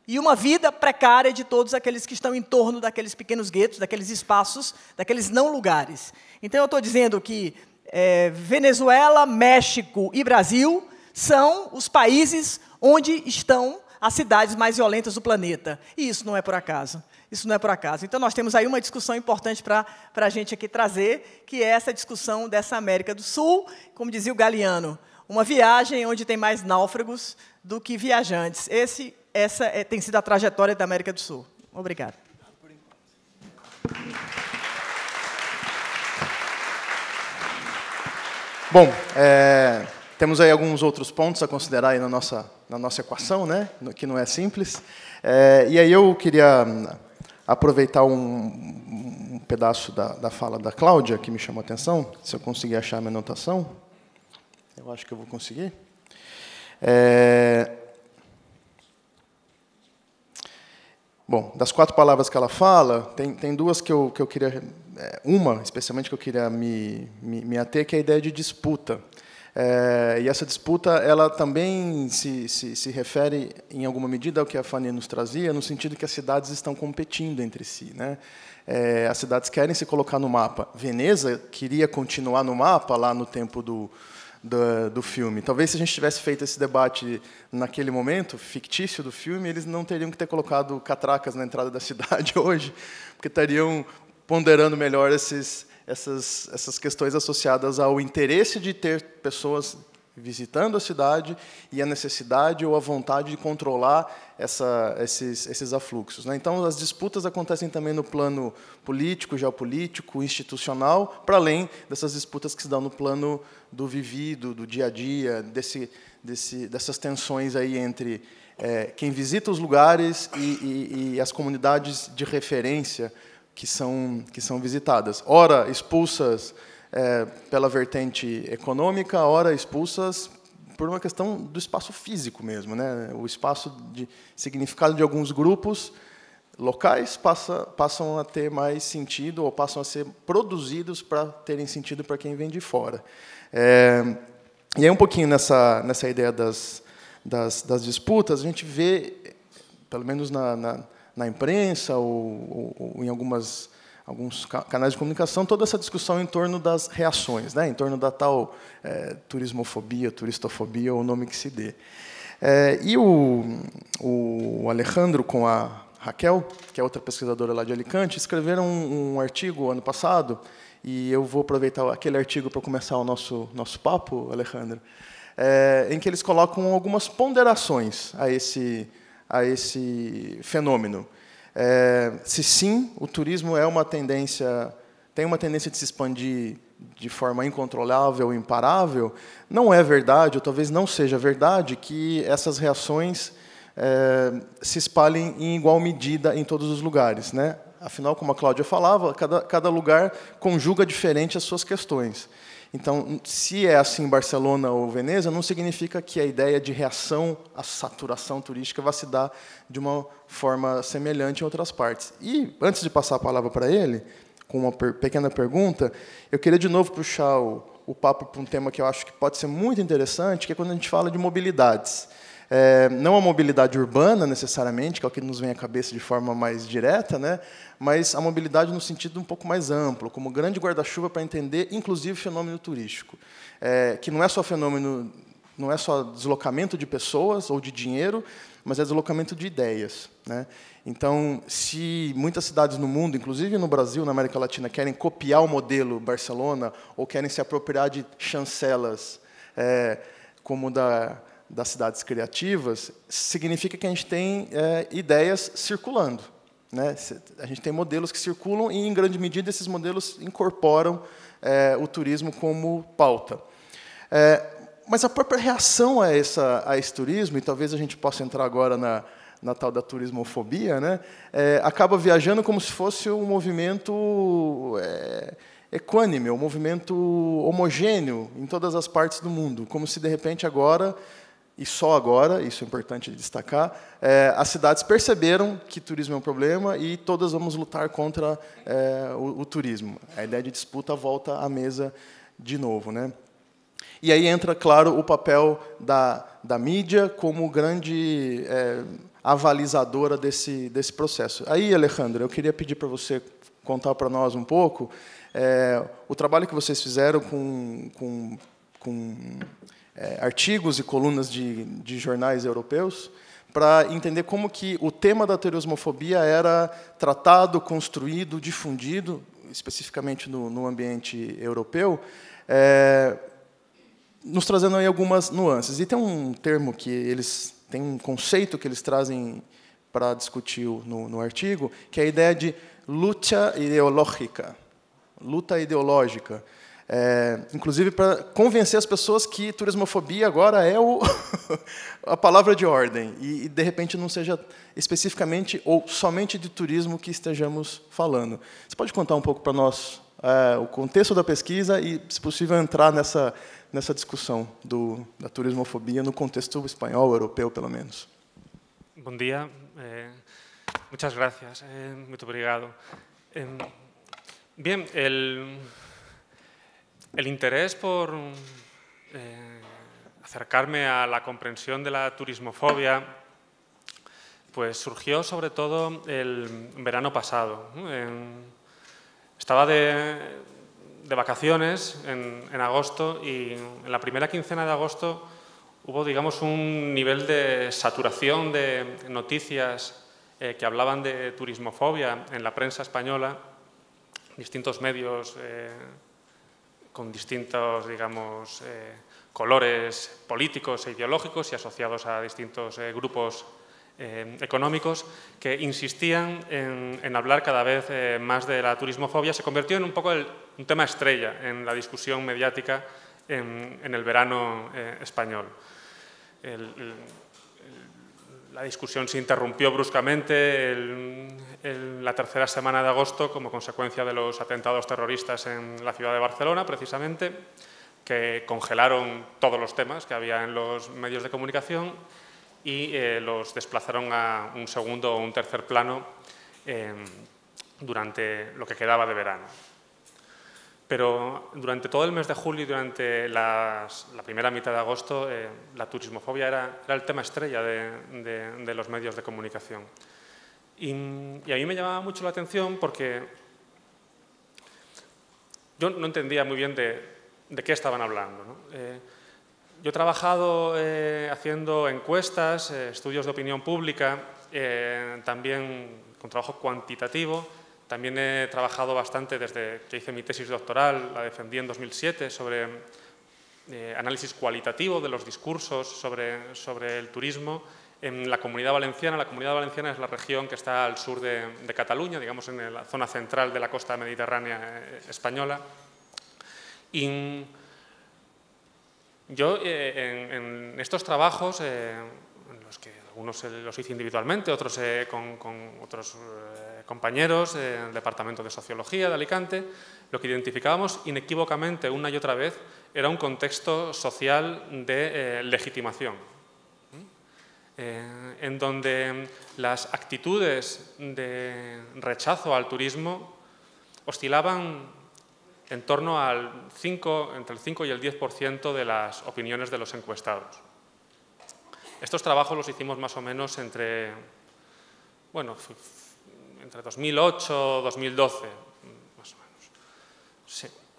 e uma vida precária de todos aqueles que estão em torno daqueles pequenos guetos, daqueles espaços, daqueles não lugares. Então, eu estou dizendo que é, Venezuela, México e Brasil são os países onde estão as cidades mais violentas do planeta. E isso não é por acaso. Isso não é por acaso. Então, nós temos aí uma discussão importante para a gente aqui trazer, que é essa discussão dessa América do Sul, como dizia o Galeano, uma viagem onde tem mais náufragos do que viajantes. Esse, essa é, tem sido a trajetória da América do Sul. Obrigado.
Bom, é, temos aí alguns outros pontos a considerar aí na nossa, na nossa equação, né? que não é simples. É, e aí eu queria hum, aproveitar um, um pedaço da, da, fala da Cláudia, que me chamou a atenção, se eu conseguir achar a minha anotação. Eu acho que eu vou conseguir. É... Bom, das quatro palavras que ela fala, tem, tem duas que eu, que eu queria. É, uma, especialmente, que eu queria me, me, me ater, que é a ideia de disputa. É, e essa disputa ela também se, se, se, refere, em alguma medida, ao que a Fanny nos trazia, no sentido que as cidades estão competindo entre si. Né? É, as cidades querem se colocar no mapa. Veneza queria continuar no mapa lá no tempo do, do, do, filme. Talvez se a gente tivesse feito esse debate naquele momento, fictício do filme, eles não teriam que ter colocado catracas na entrada da cidade hoje, porque estariam ponderando melhor esses, essas, essas questões associadas ao interesse de ter pessoas visitando a cidade e a necessidade ou a vontade de controlar essa, esses, esses afluxos. Né? Então, as disputas acontecem também no plano político, geopolítico, institucional, para além dessas disputas que se dão no plano do vivido, do dia a dia, desse, desse, dessas tensões aí entre é, quem visita os lugares e, e, e as comunidades de referência que são, que são visitadas. Ora expulsas é, pela vertente econômica, ora expulsas por uma questão do espaço físico mesmo. Né? O espaço de significado de alguns grupos locais passa, passam a ter mais sentido ou passam a ser produzidos para terem sentido para quem vem de fora. É, e aí, um pouquinho nessa, nessa ideia das, das, das disputas, a gente vê, pelo menos na, na na imprensa ou, ou, ou em algumas, alguns canais de comunicação, toda essa discussão em torno das reações, né? em torno da tal é, turismofobia, turistofobia, ou o nome que se dê. É, e o, o Alejandro com a Raquel, que é outra pesquisadora lá de Alicante, escreveram um, um artigo ano passado, e eu vou aproveitar aquele artigo para começar o nosso, nosso papo, Alejandro, é, em que eles colocam algumas ponderações a esse a esse fenômeno. É, se sim, o turismo é uma tendência, tem uma tendência de se expandir de forma incontrolável, imparável, não é verdade, ou talvez não seja verdade, que essas reações é, se espalhem em igual medida em todos os lugares. Né? Afinal, como a Cláudia falava, cada, cada lugar conjuga diferente as suas questões. Então, se é assim em Barcelona ou Veneza, não significa que a ideia de reação à saturação turística vá se dar de uma forma semelhante em outras partes. E, antes de passar a palavra para ele, com uma pequena pergunta, eu queria de novo puxar o, o papo para um tema que eu acho que pode ser muito interessante, que é quando a gente fala de mobilidades. É, não a mobilidade urbana, necessariamente, que é o que nos vem à cabeça de forma mais direta, né? mas a mobilidade no sentido um pouco mais amplo, como grande guarda-chuva para entender, inclusive, fenômeno turístico, é, que não é só fenômeno, não é só deslocamento de pessoas ou de dinheiro, mas é deslocamento de ideias. Né? Então, se muitas cidades no mundo, inclusive no Brasil, na América Latina, querem copiar o modelo Barcelona ou querem se apropriar de chancelas, é, como da das cidades criativas significa que a gente tem é, ideias circulando. Né? A gente tem modelos que circulam e, em grande medida, esses modelos incorporam é, o turismo como pauta. É, mas a própria reação a, essa, a esse turismo, e talvez a gente possa entrar agora na, na tal da turismofobia, né? É, acaba viajando como se fosse um movimento é, equânime, um movimento homogêneo em todas as partes do mundo, como se de repente agora e só agora, isso é importante destacar, é, as cidades perceberam que turismo é um problema e todas vamos lutar contra é, o, o, turismo. A ideia de disputa volta à mesa de novo. Né? E aí entra, claro, o papel da, da mídia como grande é, avalizadora desse, desse processo. Aí, Alejandro, eu queria pedir para você contar para nós um pouco é, o trabalho que vocês fizeram com, com, com é, artigos e colunas de, de jornais europeus para entender como que o tema da teriosmofobia era tratado, construído, difundido, especificamente no, no ambiente europeu, é, nos trazendo aí algumas nuances. E tem um termo que eles tem um conceito que eles trazem para discutir no, no artigo, que é a ideia de luta ideológica, luta ideológica. É, inclusive para convencer as pessoas que turismofobia agora é o a palavra de ordem e, e, de repente não seja especificamente ou somente de turismo que estejamos falando. Você pode contar um pouco para nós é, o contexto da pesquisa e, se possível, entrar nessa nessa discussão do, da turismofobia no contexto espanhol, europeu, pelo menos.
Bom dia. É, muchas gracias. Eh, muito obrigado. Eh, bien, el El interés por eh, acercarme a la comprensión de la turismofobia pues surgió sobre todo el verano pasado. estaba de, vacaciones en, agosto y en la primera quincena de agosto hubo, digamos, un nivel de saturación de noticias eh, que hablaban de turismofobia en la prensa española, distintos medios eh, con distintos, digamos, eh, colores políticos e ideológicos y asociados a distintos eh, grupos eh, económicos que insistían en, hablar cada vez más de la turismofobia, se convirtió en un poco un tema estrella en la discusión mediática en, el verano español. la discusión se interrumpió bruscamente, en la tercera semana de agosto como consecuencia de los atentados terroristas en la ciudad de Barcelona, precisamente, que congelaron todos los temas que había en los medios de comunicación y eh, los desplazaron a un segundo o un tercer plano em, durante lo que quedaba de verano. Pero durante todo el mes de julio y durante la primera mitad de agosto, eh, la turismofobia era, el tema estrella de los medios de comunicación. Y, a mí me llamaba mucho la atención porque yo no entendía muy bien de, qué estaban hablando. Eh, yo he trabajado eh, haciendo encuestas, eh, estudios de opinión pública, también con trabajo cuantitativo. También he trabajado bastante desde que hice mi tesis doctoral, la defendí en 2007, sobre análisis cualitativo de los discursos sobre el turismo en la Comunidad Valenciana. La Comunidad Valenciana es la región que está al sur de, Cataluña, digamos en la zona central de la costa mediterránea eh, española. Y mm, yo eh, en, estos trabajos, eh, que algunos los hice individualmente, otros con, con, otros compañeros en el Departamento de Sociología de Alicante, lo que identificábamos inequívocamente una y otra vez era un contexto social de legitimación, eh, en donde las actitudes de rechazo al turismo oscilaban en torno al 5, entre el 5 y el 10% de las opiniones de los encuestados. Estos trabajos los hicimos más o menos entre, bueno, entre 2008 2012, más o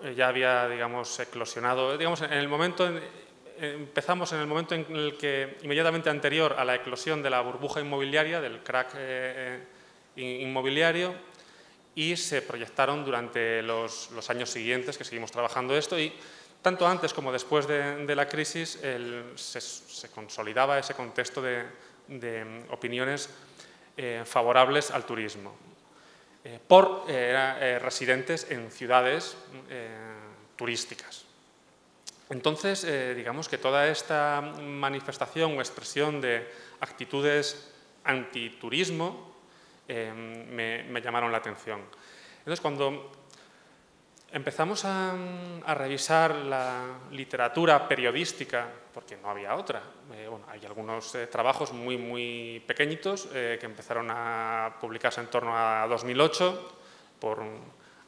menos. ya había, digamos, eclosionado, digamos, en el momento empezamos en el momento en el que, inmediatamente anterior a la eclosión de la burbuja inmobiliaria, del crack eh, eh, inmobiliario, y se proyectaron durante los, años siguientes que seguimos trabajando esto y tanto antes como después de, la crisis se, consolidaba ese contexto de, opiniones eh, favorables al turismo por residentes en ciudades turísticas. Entonces, eh, digamos que toda esta manifestación o expresión de actitudes antiturismo eh, me, llamaron la atención. Entonces, cuando empezamos a, revisar la literatura periodística, porque no había otra, eh, hay algunos eh, trabajos muy, muy pequeñitos que empezaron a publicarse en torno a 2008 por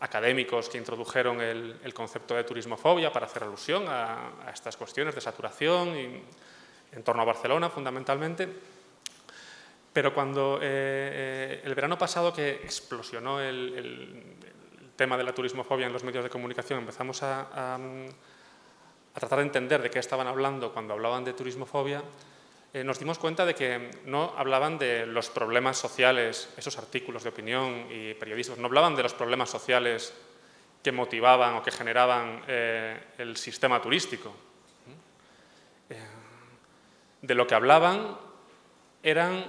académicos que introdujeron el, concepto de turismofobia para hacer alusión a, estas cuestiones de saturación en torno a Barcelona fundamentalmente. Pero cuando eh, eh, el verano pasado que explosionó el, tema de la turismofobia en los medios de comunicación, empezamos a, a tratar de entender de qué estaban hablando cuando hablaban de turismofobia, eh, nos dimos cuenta de que no hablaban de los problemas sociales, esos artículos de opinión y periodistas, no hablaban de los problemas sociales que motivaban o que generaban eh, el sistema turístico. Eh, de lo que hablaban eran,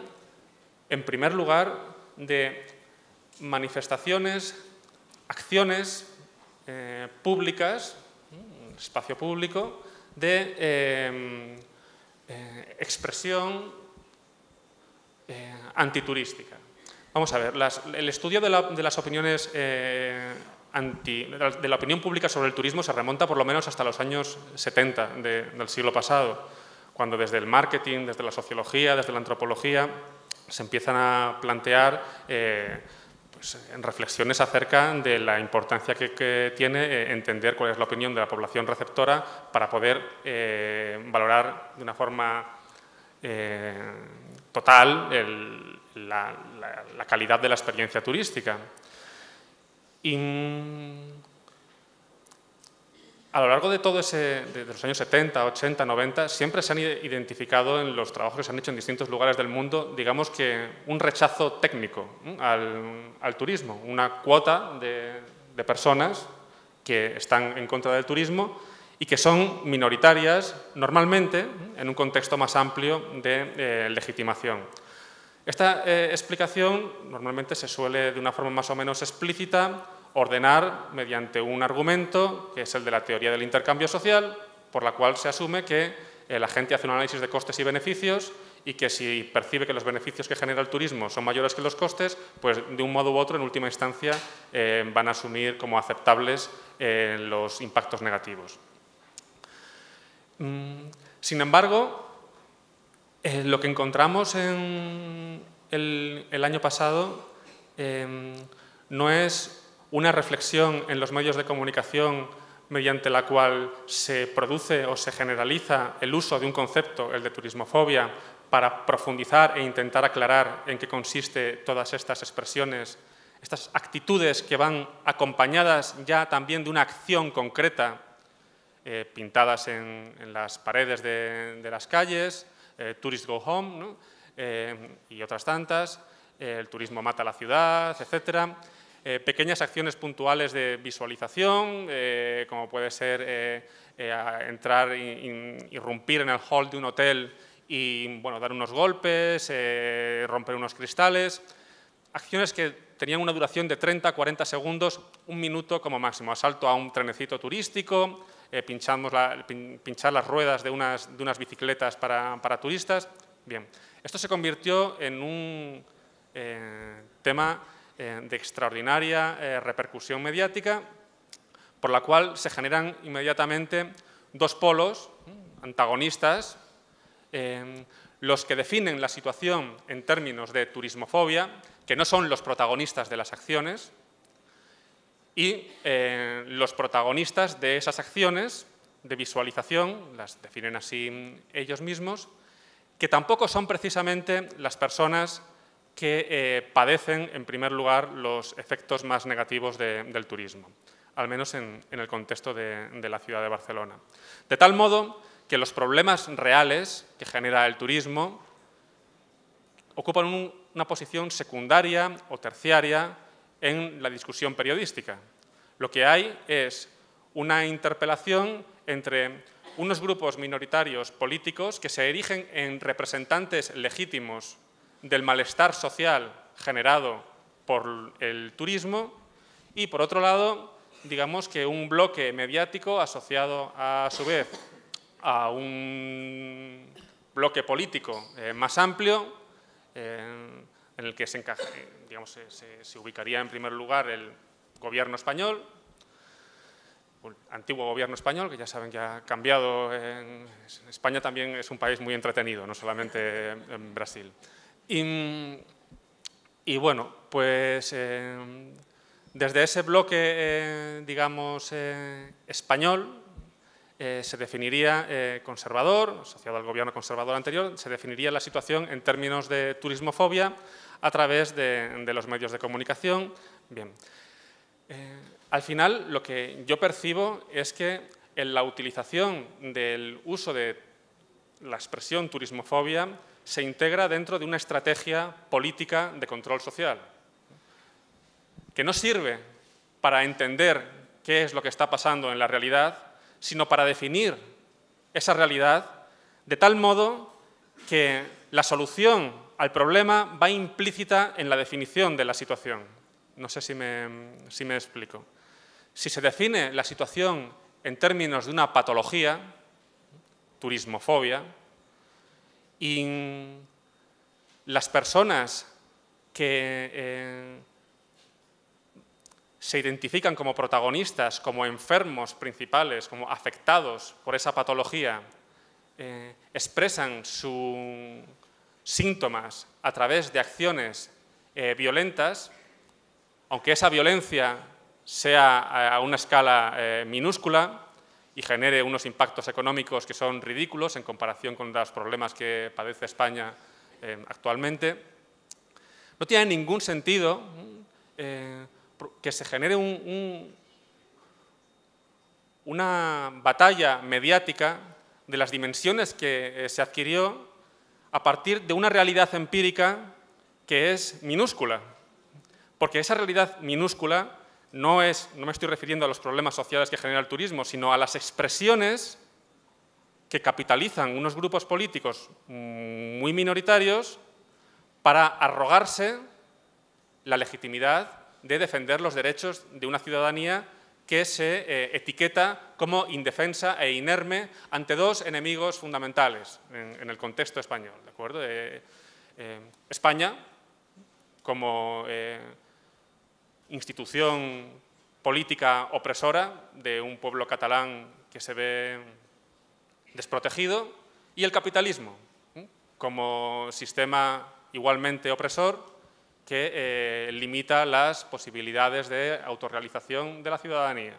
en primer lugar, de manifestaciones, acciones públicas, espacio público, de eh, expresión eh, antiturística. Vamos a ver, el estudio de, la, las opiniones eh, de, la, opinión pública sobre el turismo se remonta por lo menos hasta los años 70 del siglo pasado, cuando desde el marketing, desde la sociología, desde la antropología, se empiezan a plantear pues, en reflexiones acerca de la importancia que, tiene eh, entender cuál es la opinión de la población receptora para poder eh, valorar de una forma eh, total la, calidad de la experiencia turística. Mm, a lo largo de todo ese, de, los años 70, 80, 90, siempre se han identificado en los trabajos que se han hecho en distintos lugares del mundo, digamos que un rechazo técnico al, turismo, una cuota de, personas que están en contra del turismo y que son minoritarias normalmente en un contexto más amplio de eh, legitimación. Esta eh, explicación normalmente se suele de una forma más o menos explícita ordenar mediante un argumento, que es el de la teoría del intercambio social, por la cual se asume que la gente hace un análisis de costes y beneficios y que si percibe que los beneficios que genera el turismo son mayores que los costes, pues de un modo u otro, en última instancia, eh, van a asumir como aceptables eh, los impactos negativos. Mm, sin embargo, eh, lo que encontramos en el año pasado no es una reflexión en los medios de comunicación mediante la cual se produce o se generaliza el uso de un concepto, el de turismofobia, para profundizar e intentar aclarar en qué consiste todas estas expresiones, estas actitudes que van acompañadas ya también de una acción concreta, eh, pintadas en, las paredes de, las calles, eh, Tourist Go Home eh, y otras tantas, eh, el turismo mata la ciudad, etc., eh, pequeñas acciones puntuales de visualización, eh, como puede ser eh, entrar, y irrumpir en el hall de un hotel y bueno, dar unos golpes, romper unos cristales. Acciones que tenían una duración de 30, 40 segundos, un minuto como máximo. Asalto a un trenecito turístico, pinchar las ruedas de unas, bicicletas para, para turistas. Bien, esto se convirtió en un tema eh, de extraordinaria eh, repercusión mediática, por la cual se generan inmediatamente dos polos antagonistas, eh, los que definen la situación en términos de turismofobia, que no son los protagonistas de las acciones, y los protagonistas de esas acciones de visualización, las definen así ellos mismos, que tampoco son precisamente las personas que eh, padecen en primer lugar los efectos más negativos del turismo, al menos en, el contexto de, la ciudad de Barcelona. De tal modo que los problemas reales que genera el turismo ocupan una posición secundaria o terciaria en la discusión periodística. Lo que hay es una interpelación entre unos grupos minoritarios políticos que se erigen en representantes legítimos del malestar social generado por el turismo y, por otro lado, digamos que un bloque mediático asociado a, su vez a un bloque político eh, más amplio, eh, en el que se, ubicaría en primer lugar el gobierno español, el antiguo gobierno español, que ya saben que ha cambiado. En, España también es un país muy entretenido, no solamente en Brasil. Y, bueno, pues eh, desde ese bloque, eh, digamos, eh, español, se definiría conservador, asociado al gobierno conservador anterior, se definiría la situación en términos de turismofobia a través de, de los medios de comunicación. Bien. al final, lo que yo percibo es que en la utilización del uso de la expresión turismofobia se integra dentro de una estrategia política de control social, que no sirve para entender qué es lo que está pasando en la realidad, sino para definir esa realidad de tal modo que la solución al problema va implícita en la definición de la situación. No sé si me, si me explico. Si se define la situación en términos de una patología, turismofobia, y las personas que eh, se identifican como protagonistas, como enfermos principales, como afectados por esa patología, eh, expresan sus síntomas a través de acciones eh, violentas, aunque esa violencia sea a una escala minúscula, y genere unos impactos económicos que son ridículos en comparación con los problemas que padece España eh, actualmente. No tiene ningún sentido eh, que se genere una batalla mediática de las dimensiones que eh, se adquirió a partir de una realidad empírica que es minúscula, porque esa realidad minúscula no, me estoy refiriendo a los problemas sociales que genera el turismo, sino a las expresiones que capitalizan unos grupos políticos muy minoritarios para arrogarse la legitimidad de defender los derechos de una ciudadanía que se eh, etiqueta como indefensa e inerme ante dos enemigos fundamentales en, el contexto español. ¿de acuerdo? Eh, eh, España como institución política opresora de un pueblo catalán que se ve desprotegido, y el capitalismo como sistema igualmente opresor que eh, limita las posibilidades de autorrealización de la ciudadanía.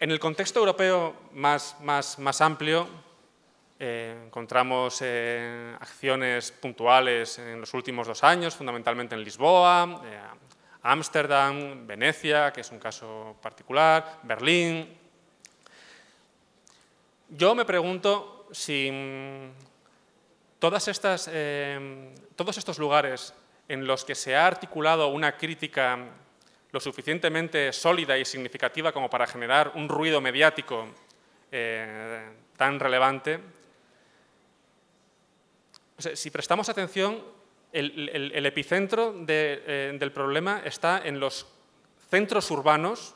En el contexto europeo más, más, más amplio, eh, encontramos eh, acciones puntuales en los últimos dos años, fundamentalmente en Lisboa, eh, Ámsterdam, Venecia, que es un caso particular, Berlín. Yo me pregunto si mm, todas todos estos lugares en los que se ha articulado una crítica lo suficientemente sólida y significativa como para generar un ruido mediático tan relevante, si prestamos atención, el, epicentro eh, del problema está en los centros urbanos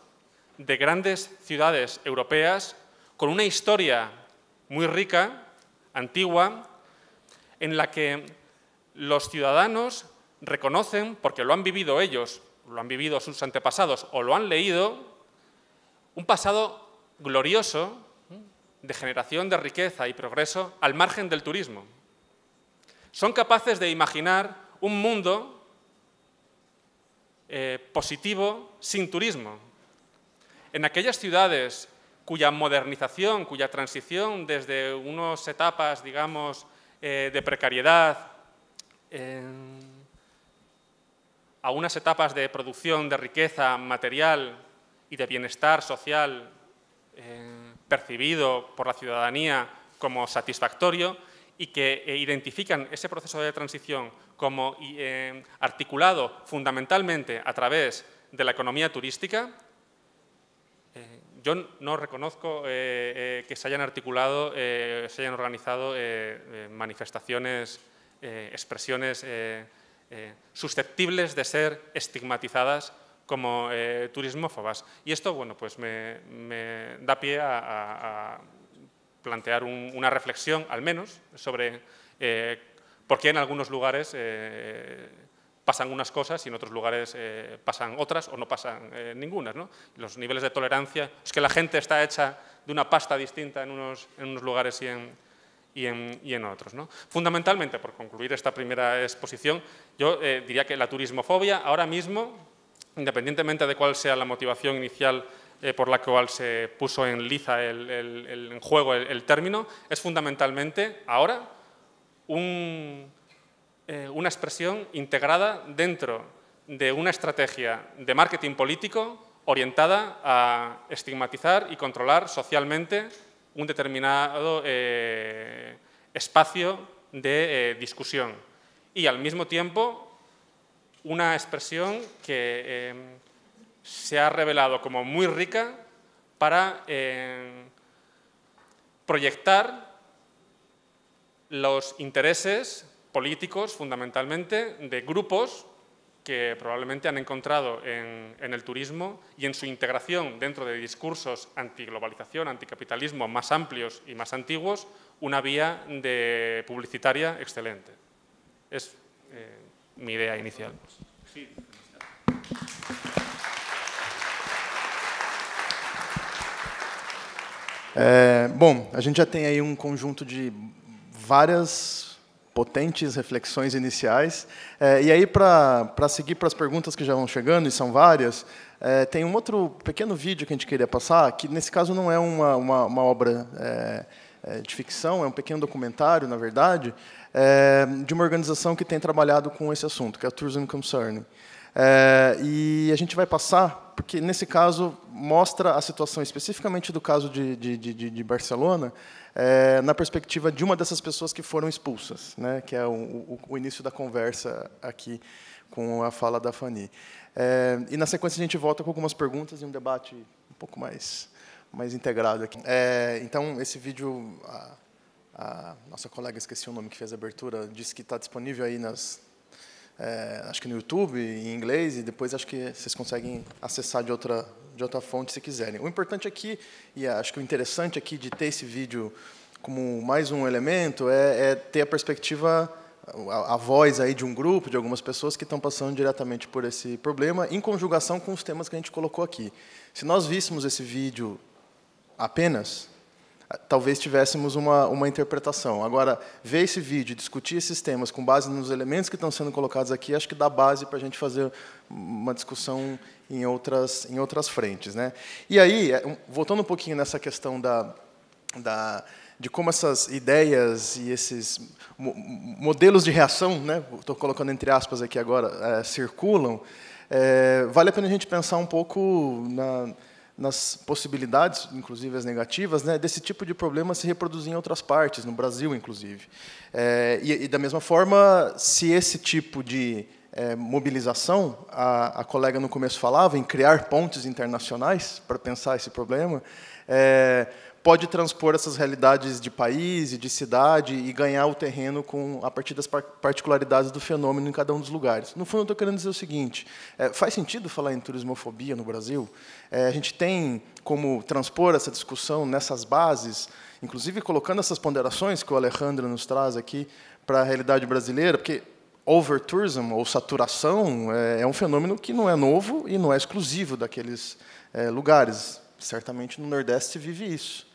de grandes ciudades europeas con una historia muy rica, antigua, en la que los ciudadanos reconocen, porque lo han vivido ellos, lo han vivido sus antepasados o lo han leído, un pasado glorioso de generación de riqueza y progreso al margen del turismo son capaces de imaginar un mundo eh, positivo sin turismo. En aquellas ciudades cuya modernización, cuya transición desde unas etapas, digamos, eh, de precariedad a unas etapas de producción de riqueza material y de bienestar social eh, percibido por la ciudadanía como satisfactorio, y que eh, identifican ese proceso de transición como eh, articulado fundamentalmente a través de la economía turística, eh, yo no reconozco que se hayan articulado, se hayan organizado manifestaciones, expresiones susceptibles de ser estigmatizadas como turismófobas. Y esto, bueno, pues me, da pie a plantear una reflexión, al menos, sobre eh, por qué en algunos lugares eh, pasan unas cosas y en otros lugares eh, pasan otras o no pasan ninguna. Los niveles de tolerancia, es que la gente está hecha de una pasta distinta en unos, en unos lugares y en, otros. ¿no? Fundamentalmente, por concluir esta primera exposición, yo diría que la turismofobia ahora mismo, independientemente de cuál sea la motivación inicial eh, por la cual se puso en liza el, juego el, término, es fundamentalmente ahora eh, una expresión integrada dentro de una estrategia de marketing político orientada a estigmatizar y controlar socialmente un determinado eh, espacio de discusión y al mismo tiempo una expresión que se ha revelado como muy rica para eh, proyectar los intereses políticos fundamentalmente de grupos que probablemente han encontrado en, el turismo y en su integración dentro de discursos antiglobalización, anticapitalismo más amplios y más antiguos, una vía de publicitaria excelente. Es eh, mi idea inicial.
É, bom, a gente já tem aí um conjunto de várias potentes reflexões iniciais. É, e aí, para seguir para as perguntas que já vão chegando, e são várias, é, tem um outro pequeno vídeo que a gente queria passar, que nesse caso não é uma, uma, uma obra é, é, de ficção, é um pequeno documentário, na verdade, é, de uma organização que tem trabalhado com esse assunto, que é a Tourism Concerning. É, e a gente vai passar, porque nesse caso mostra a situação especificamente do caso de, de, de, de Barcelona, é, na perspectiva de uma dessas pessoas que foram expulsas, né, que é o, o, o início da conversa aqui com a fala da Fanny. É, e na sequência a gente volta com algumas perguntas e um debate um pouco mais, mais integrado aqui. É, então, esse vídeo. A, a nossa colega, esqueci o nome que fez a abertura, disse que está disponível aí nas, é, acho que no YouTube, em inglês, e depois acho que vocês conseguem acessar de outra, de outra fonte se quiserem. O importante aqui, é e acho que o interessante aqui de ter esse vídeo como mais um elemento, é, é ter a perspectiva, a, a, voz aí de um grupo, de algumas pessoas que estão passando diretamente por esse problema, em conjugação com os temas que a gente colocou aqui. Se nós víssemos esse vídeo apenas, talvez tivéssemos uma, uma interpretação. Agora, ver esse vídeo, discutir esses temas com base nos elementos que estão sendo colocados aqui, acho que dá base para a gente fazer uma discussão em outras, em outras frentes. Né? E aí, é, voltando um pouquinho nessa questão da, da, de como essas ideias e esses modelos de reação, né, estou colocando entre aspas aqui agora, é, circulam, é, vale a pena a gente pensar um pouco na nas possibilidades, inclusive as negativas, né, desse tipo de problema se reproduzir em outras partes, no Brasil, inclusive. É, e, e, da mesma forma, se esse tipo de é, mobilização, a, a, colega no começo falava, em criar pontes internacionais para pensar esse problema, é, pode transpor essas realidades de país e de cidade e ganhar o terreno com a partir das particularidades do fenômeno em cada um dos lugares. No fundo, eu estou querendo dizer o seguinte: é, faz sentido falar em turismofobia no Brasil? É, a gente tem como transpor essa discussão nessas bases, inclusive colocando essas ponderações que o Alejandro nos traz aqui para a realidade brasileira, porque overtourism ou saturação é, é, um fenômeno que não é novo e não é exclusivo daqueles é, lugares certamente no Nordeste se vive isso.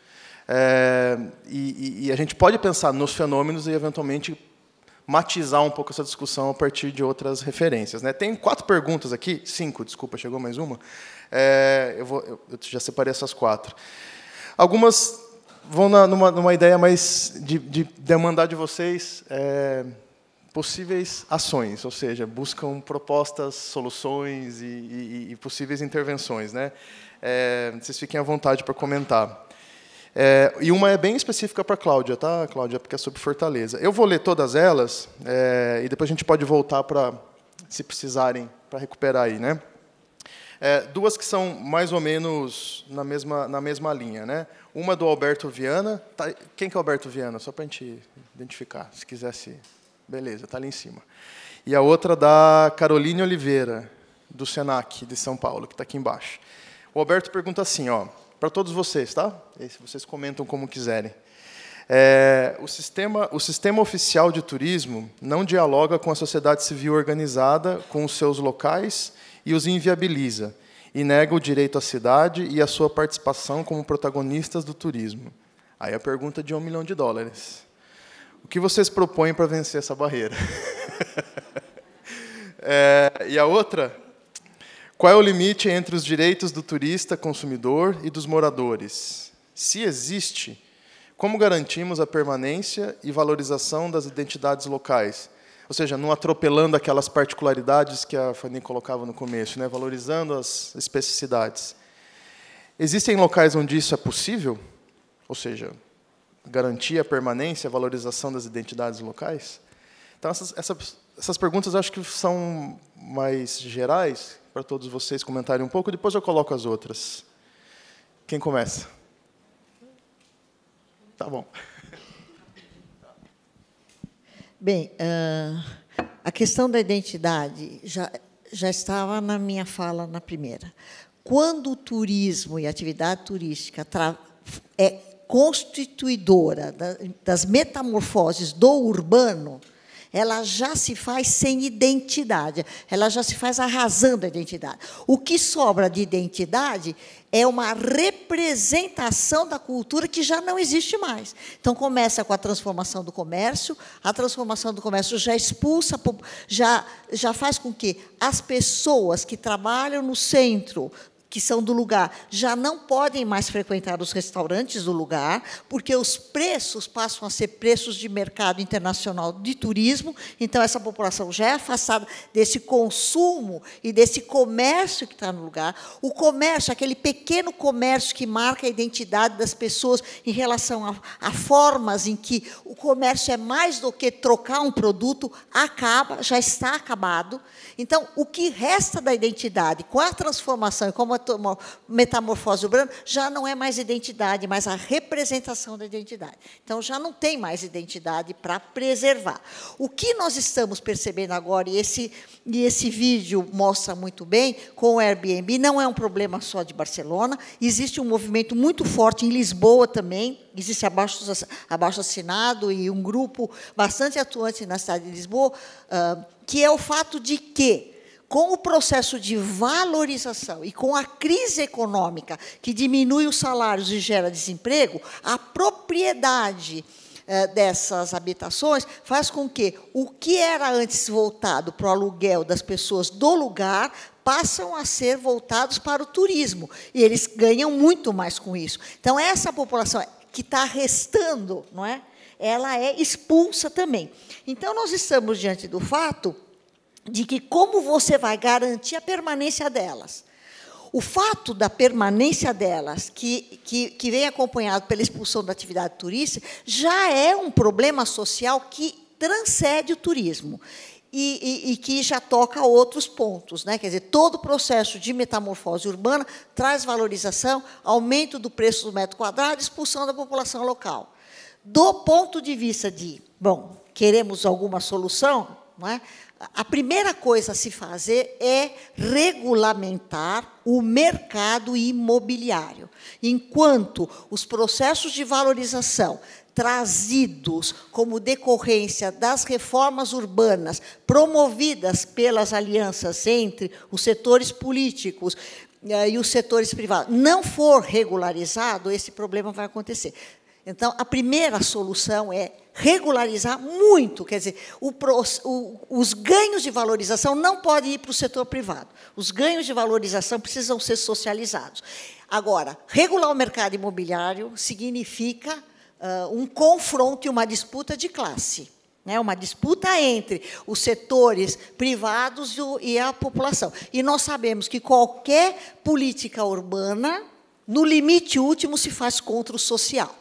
É, e, e, a gente pode pensar nos fenômenos e, eventualmente, matizar um pouco essa discussão a partir de outras referências. Né? Tem quatro perguntas aqui, cinco, desculpa, chegou mais uma. É, eu, vou, eu, eu, já separei essas quatro. Algumas vão na, numa, numa, ideia mais de, de demandar de vocês é, possíveis ações, ou seja, buscam propostas, soluções e, e, e possíveis intervenções. Né? É, vocês fiquem à vontade para comentar. É, e uma é bem específica para a Cláudia, tá, Cláudia? Porque é sobre Fortaleza. Eu vou ler todas elas é, e depois a gente pode voltar para, se precisarem, para recuperar aí, né? É, duas que são mais ou menos na mesma, na mesma linha, né? Uma do Alberto Viana. Tá, quem que é o Alberto Viana? Só para a gente identificar, se quisesse. Beleza, tá ali em cima. E a outra da Caroline Oliveira, do Senac, de São Paulo, que está aqui embaixo. O Alberto pergunta assim, ó para todos vocês, tá? E vocês comentam como quiserem. É, o, sistema, o sistema oficial de turismo não dialoga com a sociedade civil organizada, com os seus locais e os inviabiliza, e nega o direito à cidade e à sua participação como protagonistas do turismo. Aí a pergunta de um milhão de dólares. O que vocês propõem para vencer essa barreira? é, e a outra qual é o limite entre os direitos do turista, consumidor e dos moradores? Se existe, como garantimos a permanência e valorização das identidades locais? Ou seja, não atropelando aquelas particularidades que a Fanny colocava no começo, né? valorizando as especificidades. Existem locais onde isso é possível? Ou seja, garantir a permanência, a valorização das identidades locais? Então, essas, essas, essas perguntas acho que são mais gerais, para todos vocês comentarem um pouco, depois eu coloco as outras. Quem começa? Tá bom.
Bem, ah, a questão da identidade já, já estava na minha fala na primeira. Quando o turismo e a atividade turística é constituidora das metamorfoses do urbano, ela já se faz sem identidade, ela já se faz arrasando a identidade. O que sobra de identidade é uma representação da cultura que já não existe mais. Então começa com a transformação do comércio, a transformação do comércio já expulsa, já, já faz com que as pessoas que trabalham no centro, que são do lugar, já não podem mais frequentar os restaurantes do lugar, porque os preços passam a ser preços de mercado internacional de turismo. Então, essa população já é afastada desse consumo e desse comércio que está no lugar. O comércio, aquele pequeno comércio que marca a identidade das pessoas em relação a, a formas em que o comércio é mais do que trocar um produto, acaba, já está acabado. Então, o que resta da identidade com a transformação e como a metamorfose urbana, já não é mais identidade, mas a representação da identidade. Então, já não tem mais identidade para preservar. O que nós estamos percebendo agora, e esse, e esse vídeo mostra muito bem, com o Airbnb, não é um problema só de Barcelona, existe um movimento muito forte em Lisboa também, existe abaixo, abaixo assinado e um grupo bastante atuante na cidade de Lisboa, ah, que é o fato de que com o processo de valorização e com a crise econômica que diminui os salários e gera desemprego, a propriedade eh, dessas habitações faz com que o que era antes voltado para o aluguel das pessoas do lugar passam a ser voltados para o turismo e eles ganham muito mais com isso. Então essa população que está restando, não é? Ela é expulsa também. Então nós estamos diante do fato de que como você vai garantir a permanência delas. O fato da permanência delas, que, que, que vem acompanhado pela expulsão da atividade turística, já é um problema social que transcende o turismo. E, e, e, que já toca outros pontos. Né? Quer dizer, todo o processo de metamorfose urbana traz valorização, aumento do preço do metro quadrado, expulsão da população local. Do ponto de vista de, bom, queremos alguma solução, não é? a primeira coisa a se fazer é regulamentar o mercado imobiliário. Enquanto os processos de valorização trazidos como decorrência das reformas urbanas promovidas pelas alianças entre os setores políticos eh, e os setores privados não for regularizado, esse problema vai acontecer. Então, a primeira solução é regularizar muito, quer dizer, o, o, os ganhos de valorização não podem ir para o setor privado. Os ganhos de valorização precisam ser socializados. Agora, regular o mercado imobiliário significa uh, um confronto e uma disputa de classe. Né, uma disputa entre os setores privados e a população. E nós sabemos que qualquer política urbana, no limite último, se faz contra o social.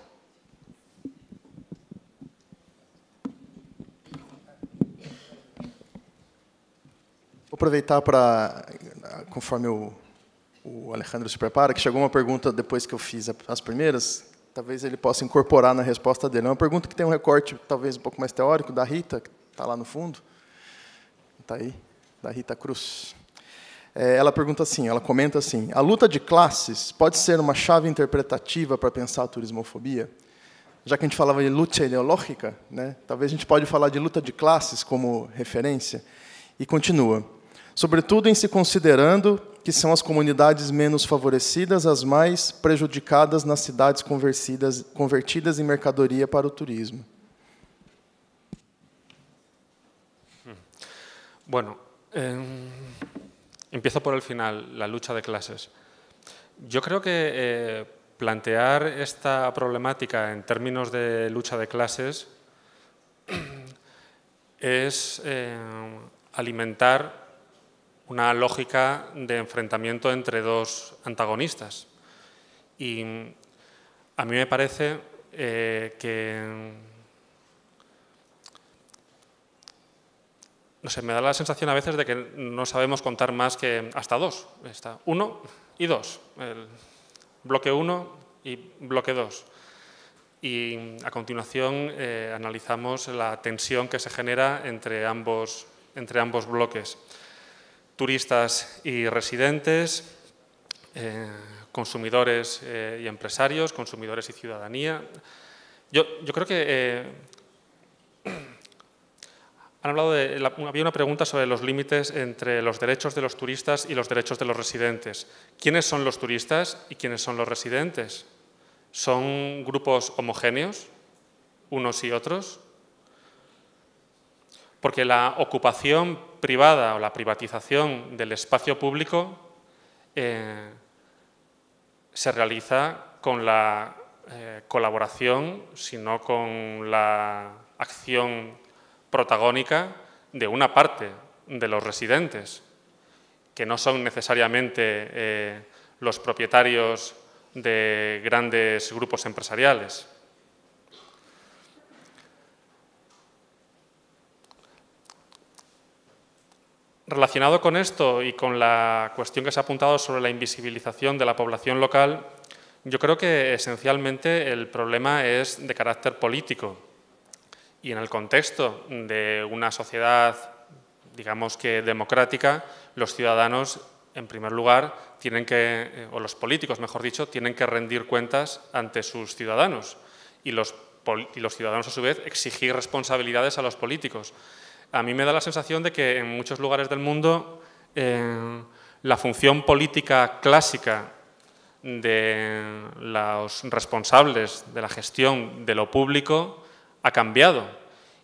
aproveitar para, conforme o, o Alejandro se prepara, que chegou uma pergunta depois que eu fiz as primeiras, talvez ele possa incorporar na resposta dele. É uma pergunta que tem um recorte talvez um pouco mais teórico, da Rita, que está lá no fundo. Está aí, da Rita Cruz. É, ela pergunta assim, ela comenta assim, a luta de classes pode ser uma chave interpretativa para pensar a turismofobia? Já que a gente falava de luta ideológica, né, talvez a gente pode falar de luta de classes como referência. E continua sobretudo em se considerando que são as comunidades menos favorecidas, as mais prejudicadas nas cidades convertidas, convertidas em mercadoria para o turismo.
Bueno, eh, empiezo por el final, la lucha de clases. Yo creo que eh, plantear esta problemática en términos de lucha de clases es eh, alimentar una lógica de enfrentamiento entre dos antagonistas. Y a mí me parece eh, que... No sé, me da la sensación a veces de que no sabemos contar más que hasta dos. Está uno y dos. bloque uno y bloque dos. Y a continuación eh, analizamos la tensión que se genera entre ambos, entre ambos bloques turistas y residentes, eh, consumidores eh, y empresarios, consumidores y ciudadanía. Yo, creo que eh, han hablado de había una pregunta sobre los límites entre los derechos de los turistas y los derechos de los residentes. ¿Quiénes son los turistas y quiénes son los residentes? ¿Son grupos homogéneos, unos y otros? Porque la ocupación privada o la privatización del espacio público eh, se realiza con la eh, colaboración, sino con la acción protagónica de una parte de los residentes, que no son necesariamente eh, los propietarios de grandes grupos empresariales. Relacionado con esto y con la cuestión que se ha apuntado sobre la invisibilización de la población local, yo creo que esencialmente el problema es de carácter político y en el contexto de una sociedad, digamos que democrática, los ciudadanos, en primer lugar, tienen que, eh, o los políticos, mejor dicho, tienen que rendir cuentas ante sus ciudadanos y los, y los ciudadanos, a su vez, exigir responsabilidades a los políticos a mí me da la sensación de que en muchos lugares del mundo eh, la función política clásica de los responsables de la gestión de lo público ha cambiado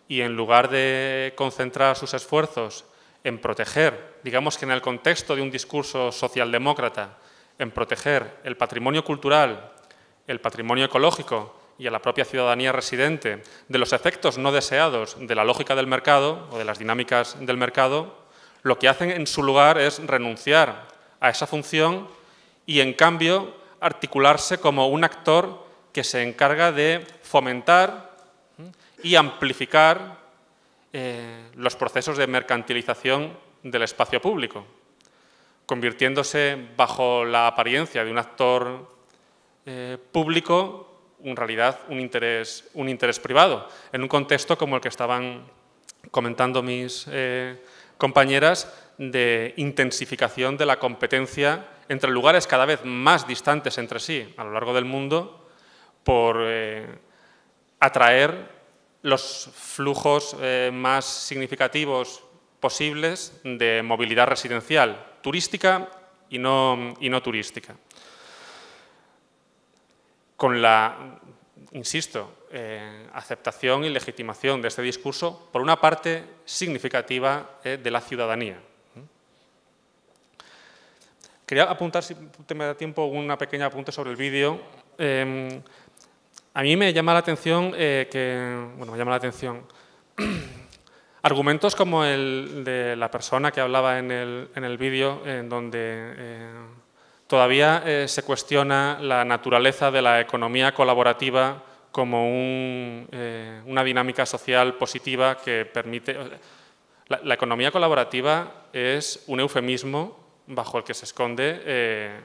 y en lugar de concentrar sus esfuerzos en proteger, digamos que en el contexto de un discurso socialdemócrata, en proteger el patrimonio cultural, el patrimonio ecológico y a la propia ciudadanía residente de los efectos no deseados de la lógica del mercado o de las dinámicas del mercado, lo que hacen en su lugar es renunciar a esa función y, en cambio, articularse como un actor que se encarga de fomentar y amplificar eh, los procesos de mercantilización del espacio público, convirtiéndose bajo la apariencia de un actor eh, público en realidad un interés, un interés privado, en un contexto como el que estaban comentando mis eh, compañeras de intensificación de la competencia entre lugares cada vez más distantes entre sí a lo largo del mundo por eh, atraer los flujos eh, más significativos posibles de movilidad residencial, turística y y no turística con la, insisto, eh, aceptación y legitimación de este discurso por una parte significativa eh, de la ciudadanía. Quería apuntar, si te me da tiempo, una pequeña apunte sobre el vídeo. Em, a mí me llama la atención eh, que, bueno, me llama la atención argumentos como el de la persona que hablaba en el, en el vídeo, en donde Todavía eh, se cuestiona la naturaleza de la economía colaborativa como eh, una dinámica social positiva que permite... La, economía colaborativa es un eufemismo bajo el que se esconde eh,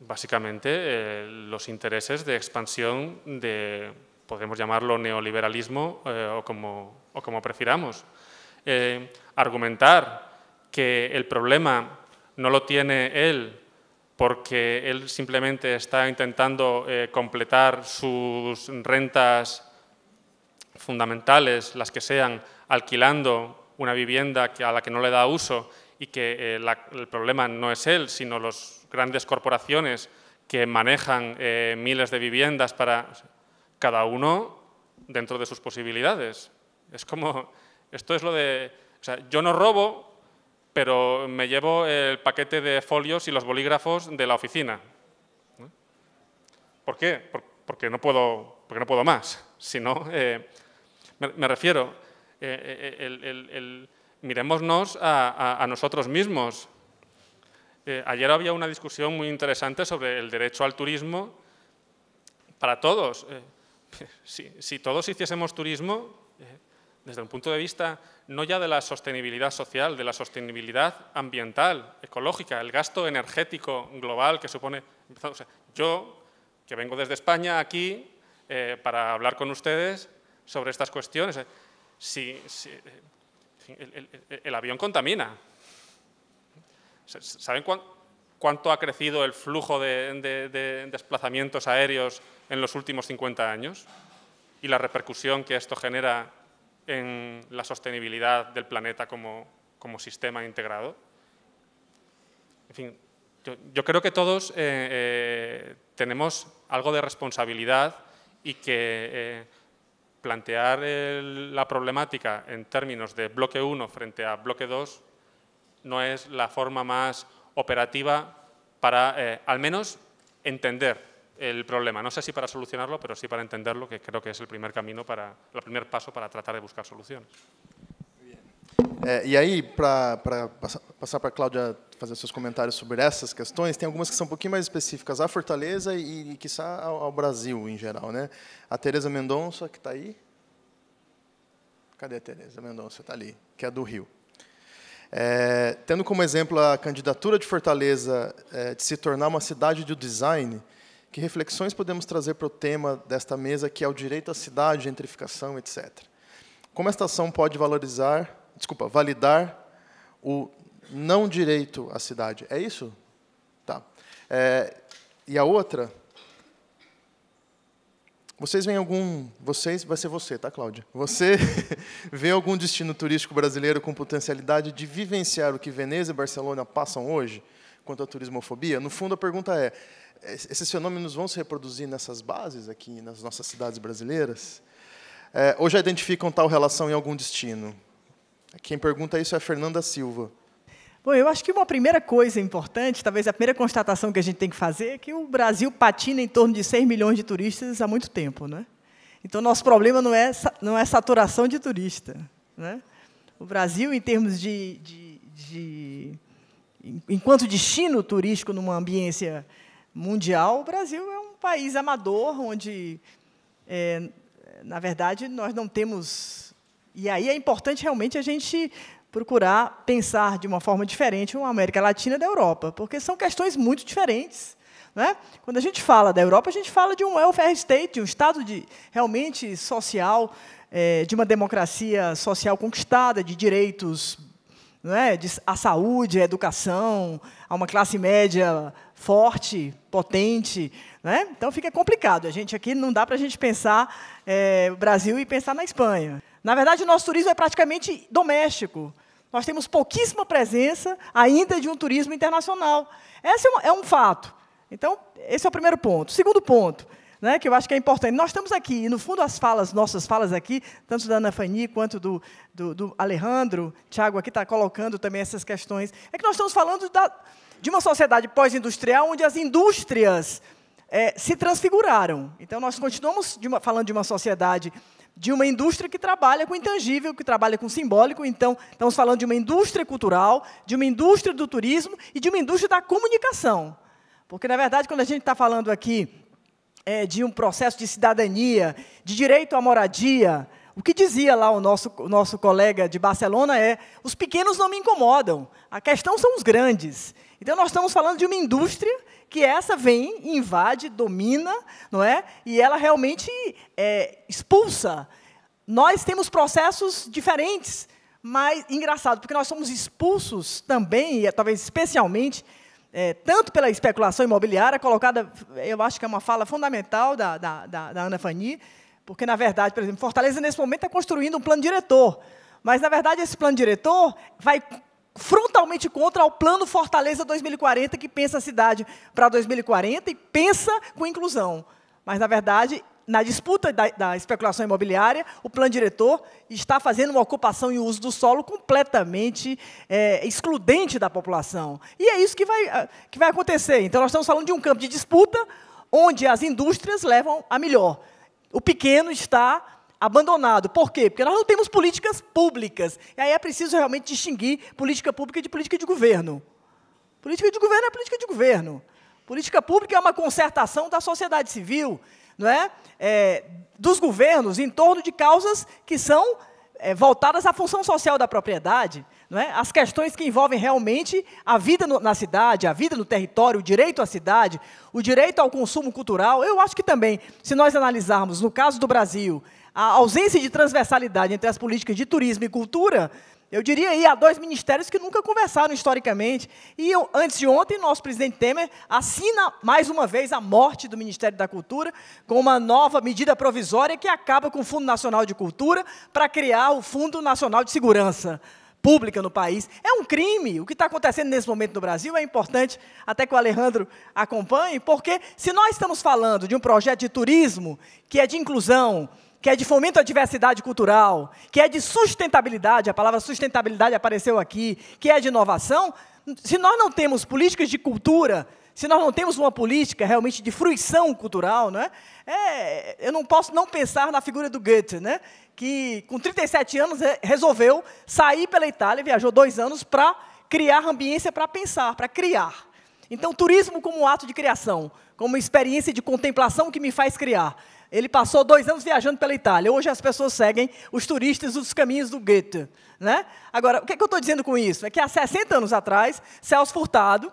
básicamente los intereses de expansión de, podemos llamarlo neoliberalismo o, como, o como prefiramos. argumentar que el problema no lo tiene él porque él simplemente está intentando eh, completar sus rentas fundamentales, las que sean, alquilando una vivienda a la que no le da uso y que eh, el problema no es él, sino las grandes corporaciones que manejan eh, miles de viviendas para cada uno dentro de sus posibilidades. Es como, esto es lo de, o sea, yo no robo pero me llevo el paquete de folios y los bolígrafos de la oficina. ¿Por qué? Porque no puedo, porque no puedo más. Si no, eh, me, refiero, eh, eh miremosnos a, nosotros mismos. Eh, ayer había una discusión muy interesante sobre el derecho al turismo para todos. si, todos hiciésemos turismo, desde un punto de vista no ya de la sostenibilidad social, de la sostenibilidad ambiental, ecológica, el gasto energético global que supone... yo, que vengo desde España aquí eh, para hablar con ustedes sobre estas cuestiones, eh, eh, el, avión contamina. ¿Saben cuánto ha crecido el flujo de, de desplazamientos aéreos en los últimos 50 años? Y la repercusión que esto genera en la sostenibilidad del planeta como, sistema integrado. En fin, yo, creo que todos eh, eh, tenemos algo de responsabilidad y que eh, plantear la problemática en términos de bloque 1 frente a bloque 2 no es la forma más operativa para, al menos, entender el problema. No sé si para solucionarlo, pero sí para entenderlo, que creo que es el primer camino, para el primer paso para tratar de buscar soluciones.
É, e aí, para passar para a Cláudia fazer seus comentários sobre essas questões, tem algumas que são um pouquinho mais específicas à Fortaleza e, e quiçá, ao, ao Brasil em geral. Né? A Tereza Mendonça, que está aí. Cadê a Tereza Mendonça? Está ali, que é do Rio. É, tendo como exemplo a candidatura de Fortaleza é, de se tornar uma cidade do design, que reflexões podemos trazer para o tema desta mesa, que é o direito à cidade, gentrificação, etc. Como esta ação pode valorizar, desculpa, validar o não direito à cidade? É isso? Tá. É, e a outra? Vocês veem algum. Vocês, vai ser você, tá, Cláudia? Você vê algum destino turístico brasileiro com potencialidade de vivenciar o que Veneza e Barcelona passam hoje quanto à turismofobia? No fundo, a pergunta é: esses fenômenos vão se reproduzir nessas bases aqui, nas nossas cidades brasileiras? É, ou já identificam tal relação em algum destino? Quem pergunta isso é a Fernanda Silva.
Bom, eu acho que uma primeira coisa importante, talvez a primeira constatação que a gente tem que fazer, é que o Brasil patina em torno de 6 milhões de turistas há muito tempo. Né? Então, nosso problema não é, não é saturação de turista. Né? O Brasil, em termos de, de, de enquanto destino turístico numa ambiência mundial, o Brasil é um país amador, onde, é, na verdade, nós não temos. E aí é importante realmente a gente procurar pensar de uma forma diferente uma América Latina da Europa, porque são questões muito diferentes. Né? Quando a gente fala da Europa, a gente fala de um welfare state, de um Estado de, realmente social, é, de uma democracia social conquistada, de direitos né, de, à saúde, à educação, a uma classe média forte, potente, né? Então fica complicado. A gente aqui não dá para a gente pensar é, o Brasil e pensar na Espanha. Na verdade, o nosso turismo é praticamente doméstico. Nós temos pouquíssima presença ainda de um turismo internacional. Esse é um, é um fato. Então, esse é o primeiro ponto. Segundo ponto, né, que eu acho que é importante. Nós estamos aqui, e no fundo as falas, nossas falas aqui, tanto da Ana Fani quanto do, do, do Alejandro, Tiago aqui está colocando também essas questões, é que nós estamos falando da, de uma sociedade pós-industrial onde as indústrias é, se transfiguraram. Então, nós continuamos de uma, falando de uma sociedade, de uma indústria que trabalha com intangível, que trabalha com simbólico. Então, estamos falando de uma indústria cultural, de uma indústria do turismo e de uma indústria da comunicação. Porque, na verdade, quando a gente está falando aqui é, de um processo de cidadania, de direito à moradia, o que dizia lá o nosso, o nosso colega de Barcelona é: os pequenos não me incomodam, a questão são os grandes. Então, nós estamos falando de uma indústria que essa vem, invade, domina, não é? E ela realmente é, expulsa. Nós temos processos diferentes, mas engraçado, porque nós somos expulsos também, e é, talvez especialmente, é, tanto pela especulação imobiliária, colocada, eu acho que é uma fala fundamental da, da, da, da Ana Fani, porque, na verdade, por exemplo, Fortaleza, nesse momento, está construindo um plano diretor. Mas, na verdade, esse plano diretor vai frontalmente contra ao plano Fortaleza 2040, que pensa a cidade para 2040 e pensa com inclusão. Mas, na verdade, na disputa da, da, especulação imobiliária, o plano diretor está fazendo uma ocupação e uso do solo completamente é, excludente da população. E é isso que vai, ah, que vai acontecer. Então, nós estamos falando de um campo de disputa onde as indústrias levam a melhor. O pequeno está abandonado. Por quê? Porque nós não temos políticas públicas. E aí é preciso realmente distinguir política pública de política de governo. Política de governo é política de governo. Política pública é uma concertação da sociedade civil, não é? é dos governos em torno de causas que são é, voltadas à função social da propriedade, não é? as questões que envolvem realmente a vida no, na cidade, a vida no território, o direito à cidade, o direito ao consumo cultural. Eu acho que também, se nós analisarmos, no caso do Brasil, a ausência de transversalidade entre as políticas de turismo e cultura, eu diria aí, há dois ministérios que nunca conversaram historicamente. E eu, antes de ontem, nosso presidente Temer assina mais uma vez a morte do Ministério da Cultura com uma nova medida provisória que acaba com o Fundo Nacional de Cultura para criar o Fundo Nacional de Segurança pública no país. É um crime. O que está acontecendo nesse momento no Brasil é importante até que o Alejandro acompanhe, porque se nós estamos falando de um projeto de turismo que é de inclusão, que é de fomento à diversidade cultural, que é de sustentabilidade, a palavra sustentabilidade apareceu aqui, que é de inovação, se nós não temos políticas de cultura, se nós não temos uma política realmente de fruição cultural, né, é, eu não posso não pensar na figura do Goethe, né, que com 37 anos resolveu sair pela Itália, viajou dois anos para criar ambiência para pensar, para criar. Então, turismo como um ato de criação, como experiência de contemplação que me faz criar. Ele passou dois anos viajando pela Itália. Hoje as pessoas seguem os turistas os caminhos do Goethe. Né? Agora, o que, é que eu estou dizendo com isso? É que há 60 anos atrás, Celso Furtado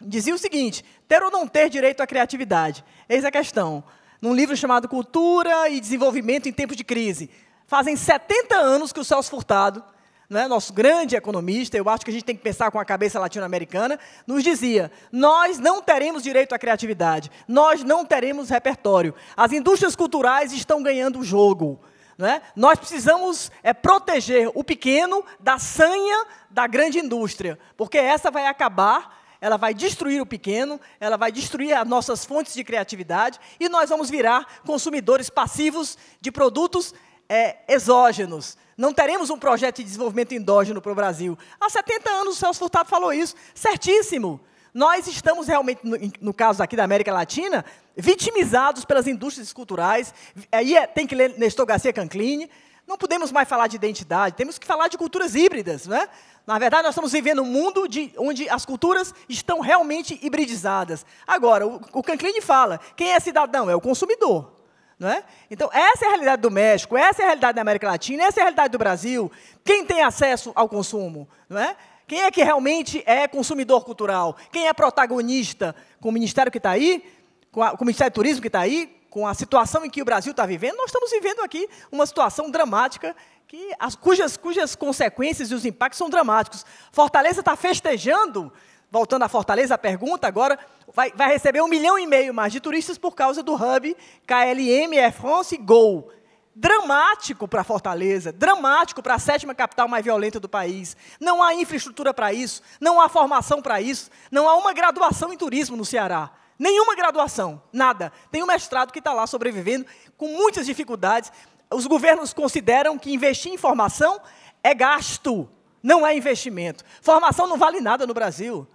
dizia o seguinte: ter ou não ter direito à criatividade? Eis a questão. Num livro chamado Cultura e Desenvolvimento em Tempos de Crise. Fazem 70 anos que o Celso Furtado né, nosso grande economista, eu acho que a gente tem que pensar com a cabeça latino-americana, nos dizia: nós não teremos direito à criatividade, nós não teremos repertório. As indústrias culturais estão ganhando o jogo. Né? Nós precisamos é, proteger o pequeno da sanha da grande indústria, porque essa vai acabar ela vai destruir o pequeno, ela vai destruir as nossas fontes de criatividade e nós vamos virar consumidores passivos de produtos é, exógenos. Não teremos um projeto de desenvolvimento endógeno para o Brasil. Há 70 anos o Celso Furtado falou isso, certíssimo. Nós estamos realmente, no, caso aqui da América Latina, vitimizados pelas indústrias culturais. Aí é, tem que ler Nestor Garcia Canclini. Não podemos mais falar de identidade, temos que falar de culturas híbridas. Né? Na verdade, nós estamos vivendo um mundo de, onde as culturas estão realmente hibridizadas. Agora, o, o Canclini fala: quem é cidadão? É o consumidor. É? Então, essa é a realidade do México, essa é a realidade da América Latina, essa é a realidade do Brasil. Quem tem acesso ao consumo? É? Quem é que realmente é consumidor cultural? Quem é protagonista com o ministério que está aí, com, a, com, o Ministério do Turismo que está aí, com a situação em que o Brasil está vivendo? Nós estamos vivendo aqui uma situação dramática. Que as, cujas, cujas consequências e os impactos são dramáticos. Fortaleza está festejando voltando à Fortaleza, a pergunta agora, vai, vai receber um milhão e meio mais de turistas por causa do hub KLM Air France Go. Dramático para Fortaleza, dramático para a sétima capital mais violenta do país. Não há infraestrutura para isso, não há formação para isso, não há uma graduação em turismo no Ceará. Nenhuma graduação, nada. Tem um mestrado que está lá sobrevivendo com muitas dificuldades. Os governos consideram que investir em formação é gasto, não é investimento. Formação não vale nada no Brasil.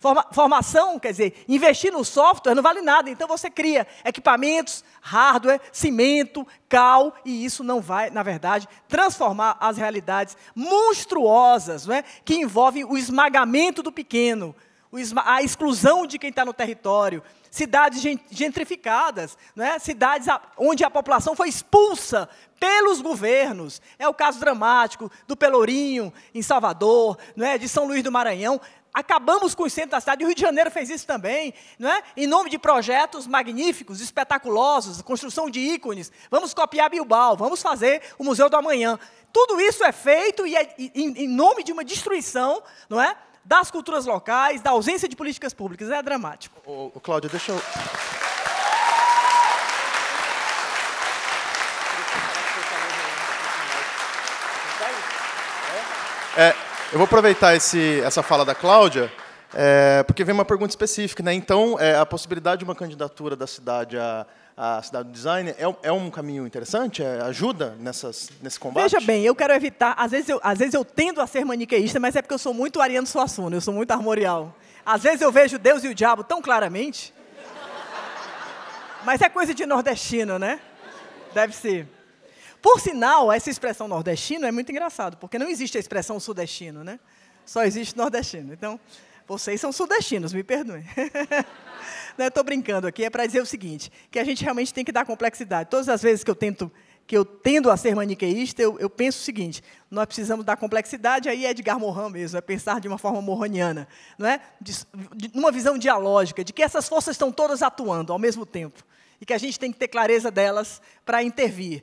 Forma, formação, quer dizer, investir no software não vale nada, então você cria equipamentos, hardware, cimento, cal, e isso não vai, na verdade, transformar as realidades monstruosas não é? que envolvem o esmagamento do pequeno, a exclusão de quem está no território, cidades gentrificadas, é cidades onde a população foi expulsa pelos governos. É o caso dramático do Pelourinho, em Salvador, é de São Luís do Maranhão. Acabamos com o centro da cidade. O Rio de Janeiro fez isso também, não é? Em nome de projetos magníficos, espetaculosos, construção de ícones. Vamos copiar Bilbao, vamos fazer o Museu do Amanhã. Tudo isso é feito e é, em, em nome de uma destruição, não é? Das culturas locais, da ausência de políticas públicas. É dramático.
O Cláudio, Cláudia, deixa eu. Tá né? É, eu vou aproveitar esse, essa fala da Cláudia, é, porque vem uma pergunta específica. Né? Então, é, a possibilidade de uma candidatura da cidade a, a cidade do design é, é um caminho interessante? É, ajuda nessas, nesse combate? Veja
bem, eu quero evitar. Às vezes eu, às vezes eu tendo a ser maniqueísta, mas é porque eu sou muito ariano Suassuna, eu sou muito armorial. Às vezes eu vejo Deus e o diabo tão claramente. Mas é coisa de nordestino, né? Deve ser. Por sinal, essa expressão nordestino é muito engraçado, porque não existe a expressão sudestino, né? Só existe nordestino. Então, vocês são sudestinos, me perdoem. Estou brincando aqui, é para dizer o seguinte, que a gente realmente tem que dar complexidade. Todas as vezes que eu tento que eu tendo a ser maniqueísta, eu, eu, penso o seguinte: nós precisamos dar complexidade, aí é Edgar Morin mesmo, é pensar de uma forma morroniana, não é? De, de, numa visão dialógica, de que essas forças estão todas atuando ao mesmo tempo e que a gente tem que ter clareza delas para intervir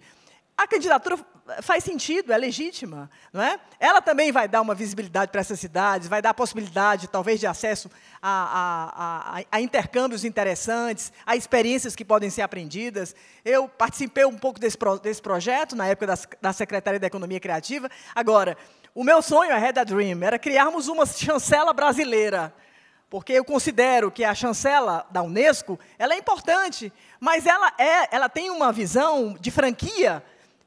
a candidatura faz sentido, é legítima, não é? Ela também vai dar uma visibilidade para essas cidades, vai dar a possibilidade, talvez, de acesso a, a, a, a, intercâmbios interessantes, a experiências que podem ser aprendidas. Eu participei um pouco desse, pro, desse projeto na época da, da Secretaria da Economia Criativa. Agora, o meu sonho, a é Red Dream, era criarmos uma chancela brasileira, porque eu considero que a chancela da Unesco ela é importante, mas ela, é, ela tem uma visão de franquia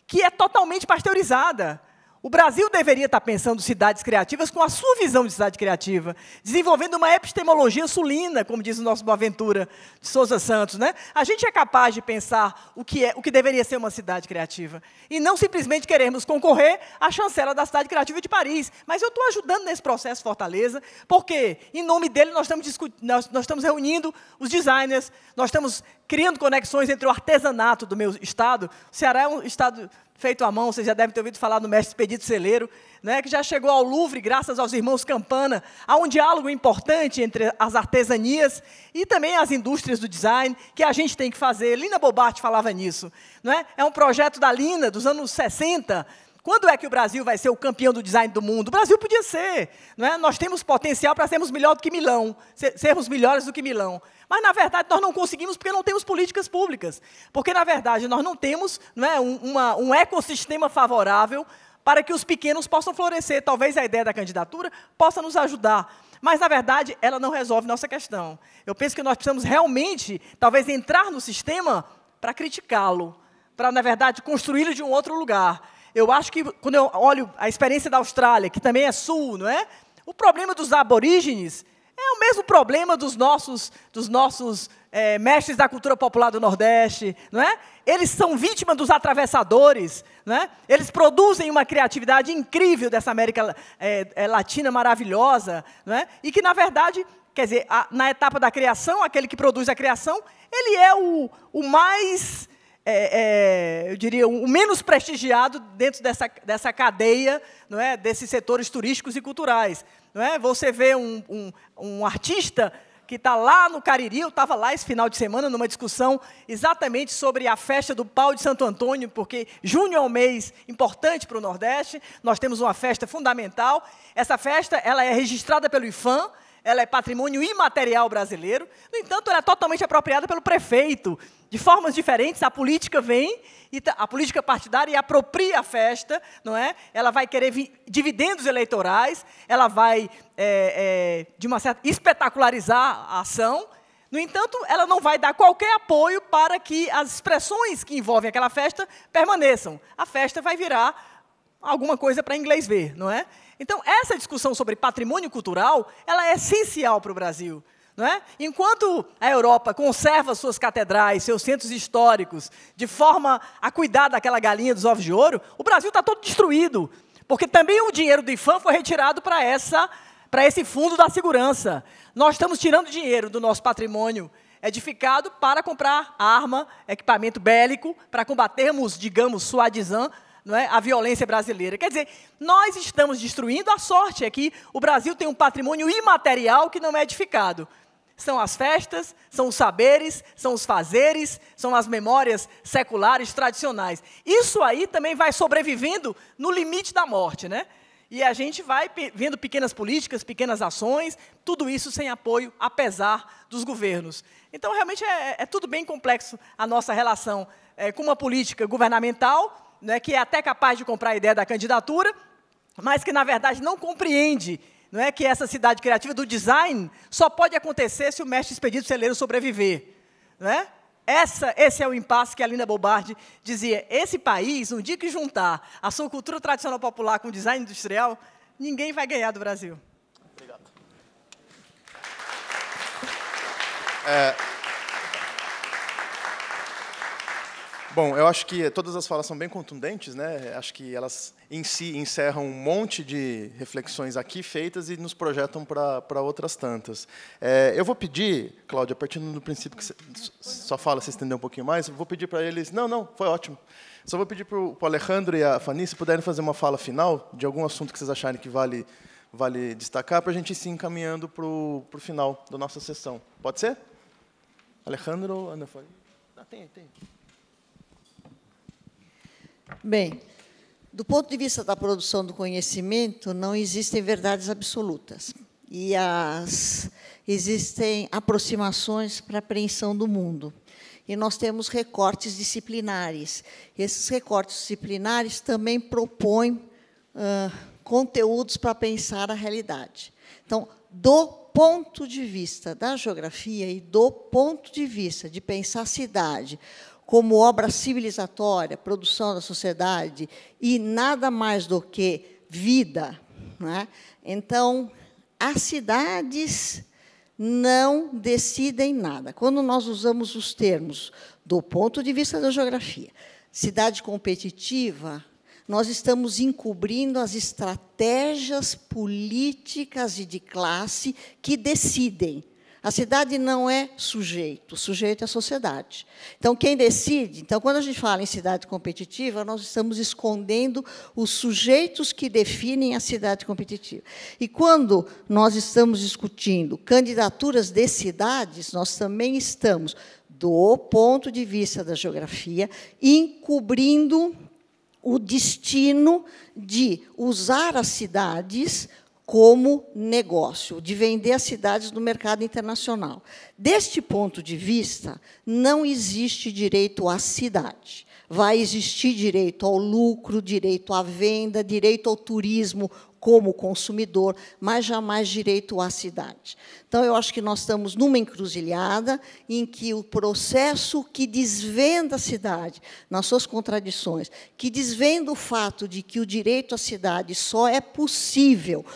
que é totalmente pasteurizada. O Brasil deveria estar pensando cidades criativas com a sua visão de cidade criativa, desenvolvendo uma epistemologia sulina, como diz o nosso Boaventura de Souza Santos. Né? A gente é capaz de pensar o que, é, o que deveria ser uma cidade criativa. E não simplesmente queremos concorrer à chancela da cidade criativa de Paris. Mas eu estou ajudando nesse processo Fortaleza, porque, em nome dele, nós estamos, nós, nós estamos reunindo os designers, nós estamos criando conexões entre o artesanato do meu estado. O Ceará é um estado feito à mão, vocês já devem ter ouvido falar do mestre Expedito Celeiro, né, que já chegou ao Louvre graças aos irmãos Campana. Há um diálogo importante entre as artesanias e também as indústrias do design, que a gente tem que fazer. Lina Bobart falava nisso. Não é? é um projeto da Lina, dos anos 60, quando é que o Brasil vai ser o campeão do design do mundo? O Brasil podia ser. Não é? Nós temos potencial para sermos melhor do que Milão, sermos melhores do que Milão. Mas, na verdade, nós não conseguimos porque não temos políticas públicas. Porque, na verdade, nós não temos não é, um, uma, um ecossistema favorável para que os pequenos possam florescer. Talvez a ideia da candidatura possa nos ajudar. Mas, na verdade, ela não resolve nossa questão. Eu penso que nós precisamos realmente, talvez, entrar no sistema para criticá-lo, para, na verdade, construí-lo de um outro lugar. Eu acho que quando eu olho a experiência da Austrália, que também é sul, não é? O problema dos aborígenes é o mesmo problema dos nossos, dos nossos é, mestres da cultura popular do Nordeste, não é? Eles são vítimas dos atravessadores, não é? Eles produzem uma criatividade incrível dessa América é, é, Latina maravilhosa, não é? E que na verdade, quer dizer, a, na etapa da criação, aquele que produz a criação, ele é o, o mais é, é, eu diria, o menos prestigiado dentro dessa, dessa cadeia, não é, desses setores turísticos e culturais. Não é? Você vê um, um, um artista que está lá no Cariri, eu estava lá esse final de semana numa discussão exatamente sobre a festa do pau de Santo Antônio, porque junho é um mês importante para o Nordeste, nós temos uma festa fundamental. Essa festa ela é registrada pelo IFAM, ela é patrimônio imaterial brasileiro, no entanto, ela é totalmente apropriada pelo prefeito de formas diferentes, a política vem, a política partidária e apropria a festa, não é? Ela vai querer dividendos eleitorais, ela vai, é, é, de uma certa, espetacularizar a ação. No entanto, ela não vai dar qualquer apoio para que as expressões que envolvem aquela festa permaneçam. A festa vai virar alguma coisa para inglês ver, não é? Então, essa discussão sobre patrimônio cultural, ela é essencial para o Brasil. Não é? Enquanto a Europa conserva suas catedrais, seus centros históricos, de forma a cuidar daquela galinha dos ovos de ouro, o Brasil está todo destruído, porque também o dinheiro do IFAM foi retirado para essa para esse fundo da segurança. Nós estamos tirando dinheiro do nosso patrimônio edificado para comprar arma, equipamento bélico, para combatermos, digamos, suadizan, não é, a violência brasileira. Quer dizer, nós estamos destruindo a sorte. É que o Brasil tem um patrimônio imaterial que não é edificado são as festas, são os saberes, são os fazeres, são as memórias seculares, tradicionais. Isso aí também vai sobrevivendo no limite da morte, né? E a gente vai vendo pequenas políticas, pequenas ações, tudo isso sem apoio, apesar dos governos. Então, realmente, é, é, é tudo bem complexo a nossa relação é, com uma política governamental, né, que é até capaz de comprar a ideia da candidatura, mas que, na verdade, não compreende não é que essa cidade criativa do design só pode acontecer se o mestre expedido celeiro sobreviver. Não é? Essa, esse é o impasse que a Linda Bobardi dizia. Esse país, um dia que juntar a sua cultura tradicional popular com o design industrial, ninguém vai ganhar do Brasil. Obrigado.
É... Bom, eu acho que todas as falas são bem contundentes, né? Acho que elas em si encerram um monte de reflexões aqui feitas e nos projetam para outras tantas. É, eu vou pedir, Cláudia, partir do princípio que você só fala se estender um pouquinho mais, eu vou pedir para eles. Não, não, foi ótimo. Só vou pedir para o Alejandro e a Fanny, se puderem fazer uma fala final de algum assunto que vocês acharem que vale, vale destacar, para a gente ir se encaminhando para o final da nossa sessão. Pode ser? Alejandro, Ana Fanny? Ah, tem, tem.
Bem, do ponto de vista da produção do conhecimento, não existem verdades absolutas. E as, existem aproximações para a apreensão do mundo. E nós temos recortes disciplinares. E esses recortes disciplinares também propõem uh, conteúdos para pensar a realidade. Então, do ponto de vista da geografia e do ponto de vista de pensar a cidade, como obra civilizatória, produção da sociedade, e nada mais do que vida. Né? Então, as cidades não decidem nada. Quando nós usamos os termos do ponto de vista da geografia, cidade competitiva, nós estamos encobrindo as estratégias políticas e de classe que decidem a cidade não é sujeito, o sujeito é a sociedade. Então, quem decide. Então, quando a gente fala em cidade competitiva, nós estamos escondendo os sujeitos que definem a cidade competitiva. E quando nós estamos discutindo candidaturas de cidades, nós também estamos, do ponto de vista da geografia, encobrindo o destino de usar as cidades como negócio, de vender as cidades no mercado internacional. Deste ponto de vista, não existe direito à cidade. Vai existir direito ao lucro, direito à venda, direito ao turismo como consumidor, mas jamais direito à cidade. Então, eu acho que nós estamos numa encruzilhada em que o processo que desvenda a cidade, nas suas contradições, que desvenda o fato de que o direito à cidade só é possível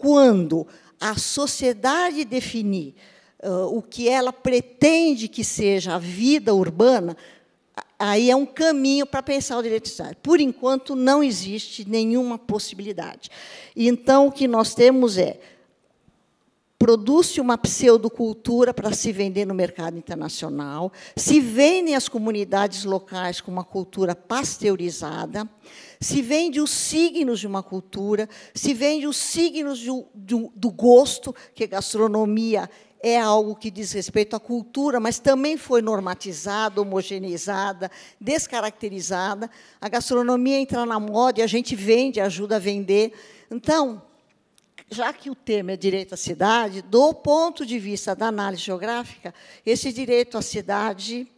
quando a sociedade definir uh, o que ela pretende que seja a vida urbana, aí é um caminho para pensar o direito de cidade. Por enquanto, não existe nenhuma possibilidade. Então, o que nós temos é produz-se uma pseudocultura para se vender no mercado internacional, se vendem as comunidades locais com uma cultura pasteurizada, se vende os signos de uma cultura, se vende os signos do, do gosto, que gastronomia é algo que diz respeito à cultura, mas também foi normatizada, homogeneizada, descaracterizada. A gastronomia entra na moda e a gente vende, ajuda a vender. Então, já que o tema é direito à cidade, do ponto de vista da análise geográfica, esse direito à cidade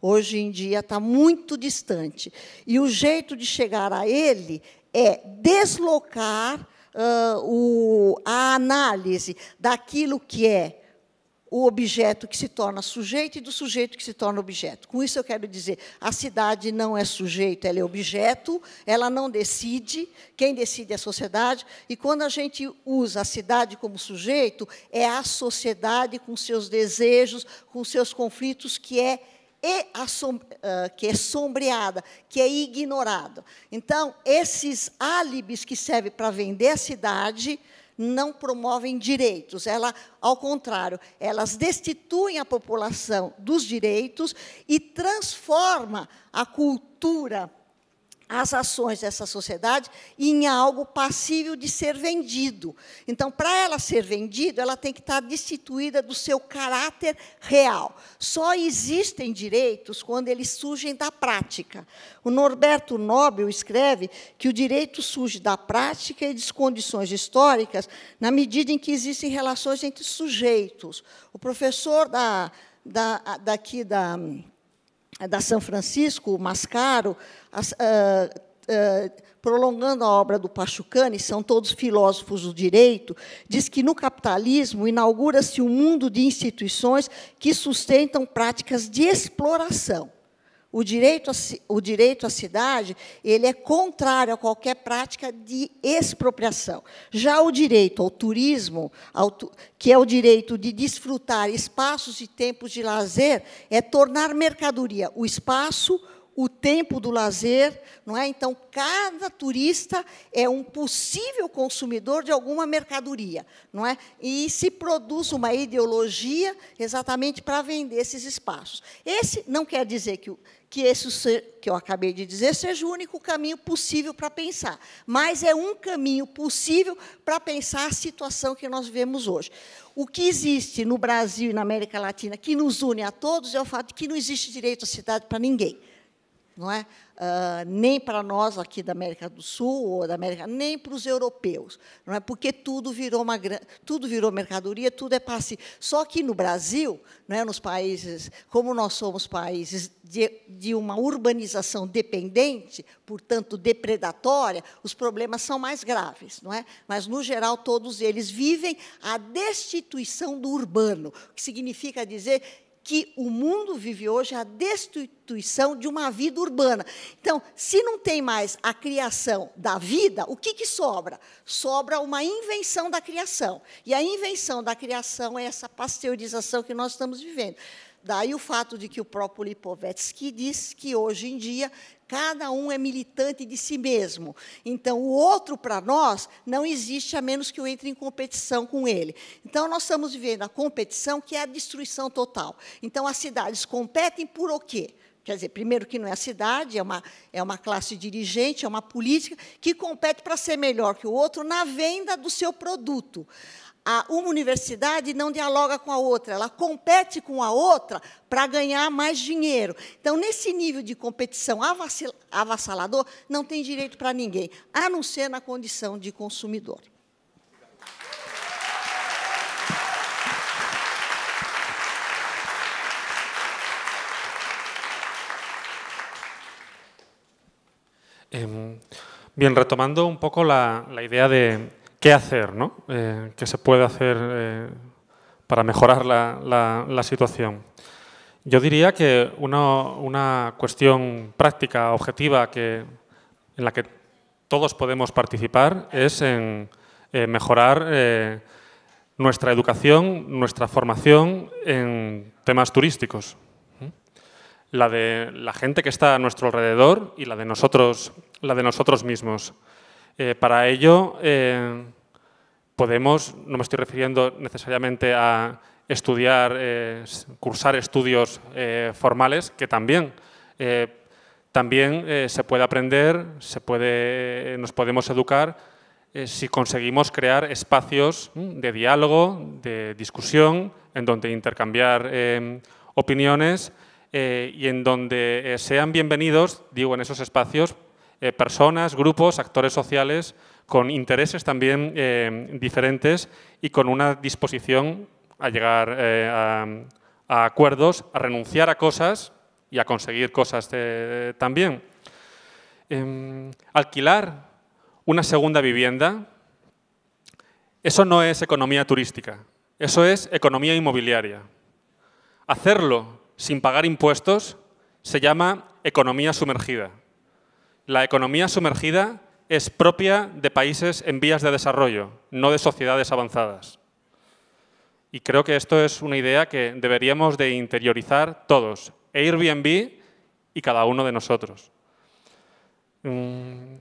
hoje em dia está muito distante. E o jeito de chegar a ele é deslocar uh, o, a análise daquilo que é o objeto que se torna sujeito e do sujeito que se torna objeto. Com isso eu quero dizer, a cidade não é sujeito, ela é objeto, ela não decide, quem decide é a sociedade, e quando a gente usa a cidade como sujeito, é a sociedade com seus desejos, com seus conflitos que é que é sombreada, que é ignorada. Então, esses álibis que servem para vender a cidade, não promovem direitos. Ela, ao contrário, elas destituem a população dos direitos e transforma a cultura as ações dessa sociedade em algo passível de ser vendido. Então, para ela ser vendida, ela tem que estar destituída do seu caráter real. Só existem direitos quando eles surgem da prática. O Norberto Nobel escreve que o direito surge da prática e das condições históricas na medida em que existem relações entre sujeitos. O professor da, da, daqui da é, da São Francisco, Mascaro, ah, ah, prolongando a obra do Pachucani, são todos filósofos do direito, diz que no capitalismo inaugura-se um mundo de instituições que sustentam práticas de exploração. O direito, a, o direito à cidade ele é contrário a qualquer prática de expropriação. Já o direito ao turismo, ao, que é o direito de desfrutar espaços e tempos de lazer, é tornar mercadoria o espaço, o tempo do lazer, não é? Então cada turista é um possível consumidor de alguma mercadoria, não é? E se produz uma ideologia exatamente para vender esses espaços. Esse não quer dizer que que esse que eu acabei de dizer seja o único caminho possível para pensar, mas é um caminho possível para pensar a situação que nós vivemos hoje. O que existe no Brasil e na América Latina que nos une a todos é o fato de que não existe direito à cidade para ninguém não é? Uh, nem para nós aqui da América do Sul ou da América, nem para os europeus, não é? Porque tudo virou uma tudo virou mercadoria, tudo é passe. Só que no Brasil, não é? Nos países, como nós somos países de, de uma urbanização dependente, portanto depredatória, os problemas são mais graves, não é? Mas no geral todos eles vivem a destituição do urbano, o que significa dizer que o mundo vive hoje é a destituição de uma vida urbana. Então, se não tem mais a criação da vida, o que, que sobra? Sobra uma invenção da criação. E a invenção da criação é essa pasteurização que nós estamos vivendo. Daí o fato de que o próprio Lipovetsky diz que hoje em dia Cada um é militante de si mesmo. Então, o outro para nós não existe a menos que eu entre em competição com ele. Então, nós estamos vivendo a competição que é a destruição total. Então, as cidades competem por o quê? Quer dizer, primeiro que não é a cidade, é uma, é uma classe dirigente, é uma política que compete para ser melhor que o outro na venda do seu produto a uma universidade não dialoga com a outra, ela compete com a outra para ganhar mais dinheiro. Então, nesse nível de competição avassalador, não tem direito para ninguém, a não ser na condição de consumidor.
Bem, bien, retomando un poco la, la idea de, qué hacer, ¿no? Eh, qué se puede hacer eh, para mejorar la, situación. Yo diría que una, cuestión práctica, objetiva, que, en la que todos podemos participar es en eh, mejorar nuestra educación, nuestra formación en temas turísticos. La de la gente que está a nuestro alrededor y la de nosotros, la de nosotros mismos. Eh, para ello, eh, podemos, no me estoy refiriendo necesariamente a estudiar, eh, cursar estudios formales, que también, también se puede aprender, se puede, nos podemos educar si conseguimos crear espacios mm, de diálogo, de discusión, en donde intercambiar opiniones y en donde sean bienvenidos, digo, en esos espacios, eh, personas, grupos, actores sociales con intereses también eh, diferentes y con una disposición a llegar eh, a, acuerdos, a renunciar a cosas y a conseguir cosas también. Em, alquilar una segunda vivienda, eso no es economía turística, eso es economía inmobiliaria. Hacerlo sin pagar impuestos se llama economía sumergida. La economía sumergida es propia de países en vías de desarrollo, no de sociedades avanzadas. Y creo que esto es una idea que deberíamos de interiorizar todos, Airbnb y cada uno de nosotros. Mm,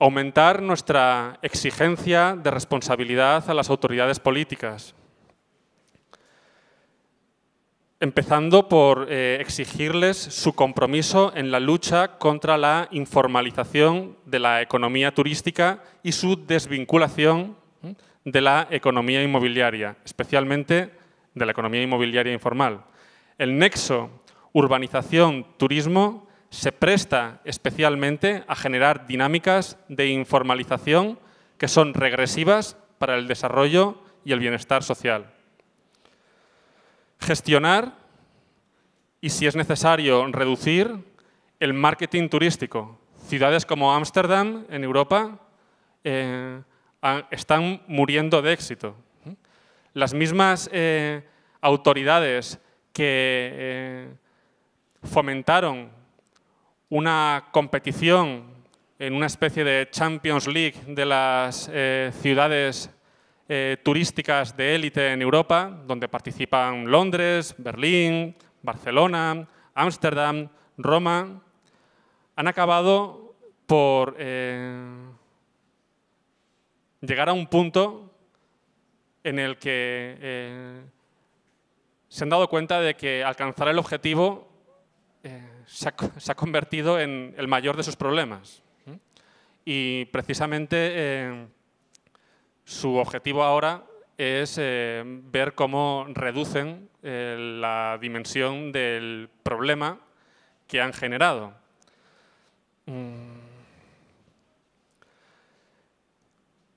aumentar nuestra exigencia de responsabilidad a las autoridades políticas, empezando por eh, exigirles su compromiso en la lucha contra la informalización de la economía turística y su desvinculación de la economía inmobiliaria, especialmente de la economía inmobiliaria informal. El nexo urbanización-turismo se presta especialmente a generar dinámicas de informalización que son regresivas para el desarrollo y el bienestar social gestionar y, si es necesario, reducir el marketing turístico. Ciudades como Ámsterdam, en Europa, eh, están muriendo de éxito. Las mismas eh, autoridades que eh, fomentaron una competición en una especie de Champions League de las ciudades eh, turísticas de élite en Europa, donde participan Londres, Berlín, Barcelona, Ámsterdam, Roma, han acabado por eh, llegar a un punto en el que eh, se han dado cuenta de que alcanzar el objetivo se, ha, se, ha, convertido en el mayor de sus problemas. Y precisamente su objetivo ahora es eh, ver cómo reducen eh, la dimensión del problema que han generado. Mm.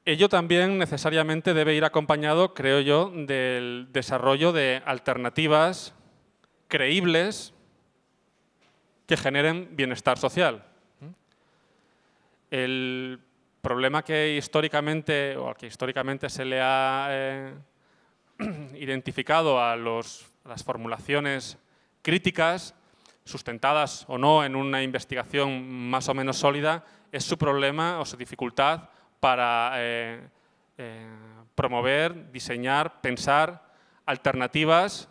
Ello también necesariamente debe ir acompañado, creo yo, del desarrollo de alternativas creíbles que generen bienestar social. El problema que históricamente, o al que históricamente se le ha eh, identificado a, las formulaciones críticas, sustentadas o no en una investigación más o menos sólida, es su problema o su dificultad para eh, eh, promover, diseñar, pensar alternativas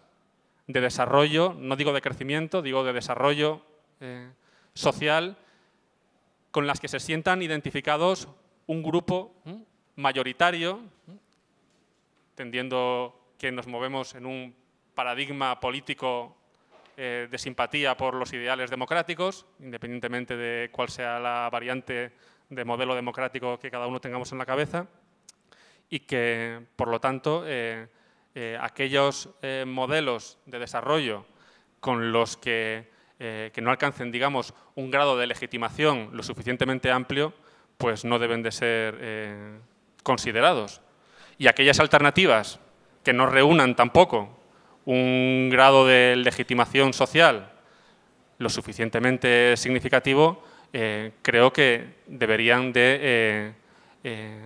de desarrollo, no digo de crecimiento, digo de desarrollo social, con las que se sientan identificados un grupo mayoritario, tendiendo que nos movemos en un paradigma político eh, de simpatía por los ideales democráticos, independientemente de cuál sea la variante de modelo democrático que cada uno tengamos en la cabeza, y que, por lo tanto, eh, eh, aquellos modelos de desarrollo con los que, que no alcancen, digamos, un grado de legitimación lo suficientemente amplio, pues no deben de ser eh, considerados. Y aquellas alternativas que no reúnan tampoco un grado de legitimación social lo suficientemente significativo, eh, creo que deberían de eh,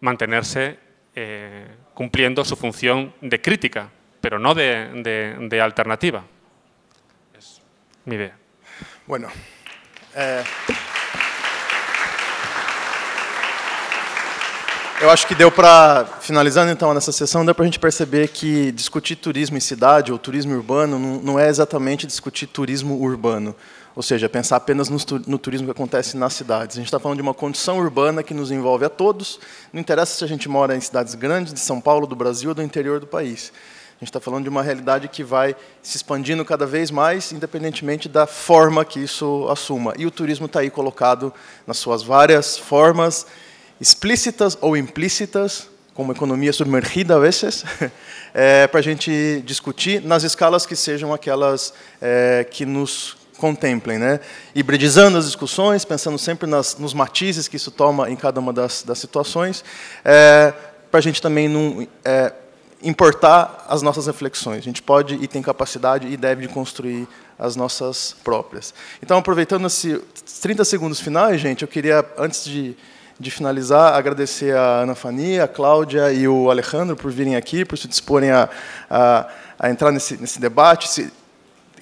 mantenerse cumpliendo su función de crítica, pero no de, alternativa. Es mi idea.
Bueno. Eu acho que deu para, finalizando então nessa sessão, deu para a gente perceber que discutir turismo em cidade ou turismo urbano não é exatamente discutir turismo urbano, ou seja, pensar apenas no turismo que acontece nas cidades. A gente está falando de uma condição urbana que nos envolve a todos, não interessa se a gente mora em cidades grandes, de São Paulo, do Brasil ou do interior do país. A gente está falando de uma realidade que vai se expandindo cada vez mais, independentemente da forma que isso assuma. E o turismo está aí colocado nas suas várias formas, explícitas ou implícitas, como economia submergida a vezes, é, para a gente discutir nas escalas que sejam aquelas é, que nos contemplem. Né? Hibridizando as discussões, pensando sempre nas, nos matizes que isso toma em cada uma das, das situações, é, para a gente também não é, importar as nossas reflexões. A gente pode e tem capacidade e deve de construir as nossas próprias. Então, aproveitando esses 30 segundos finais, gente, eu queria, antes de de finalizar, agradecer a Ana Fania, a Cláudia e o Alejandro por virem aqui, por se disporem a, a, a entrar nesse, nesse debate. Se,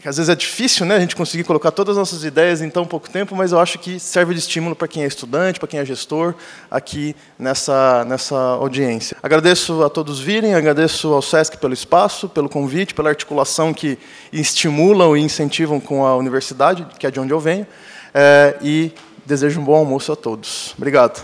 às vezes é difícil né, a gente conseguir colocar todas as nossas ideias em tão pouco tempo, mas eu acho que serve de estímulo para quem é estudante, para quem é gestor, aqui nessa, nessa audiência. Agradeço a todos virem, agradeço ao SESC pelo espaço, pelo convite, pela articulação que estimulam e incentivam com a universidade, que é de onde eu venho, é, e Desejo um bom almoço a todos. Obrigado.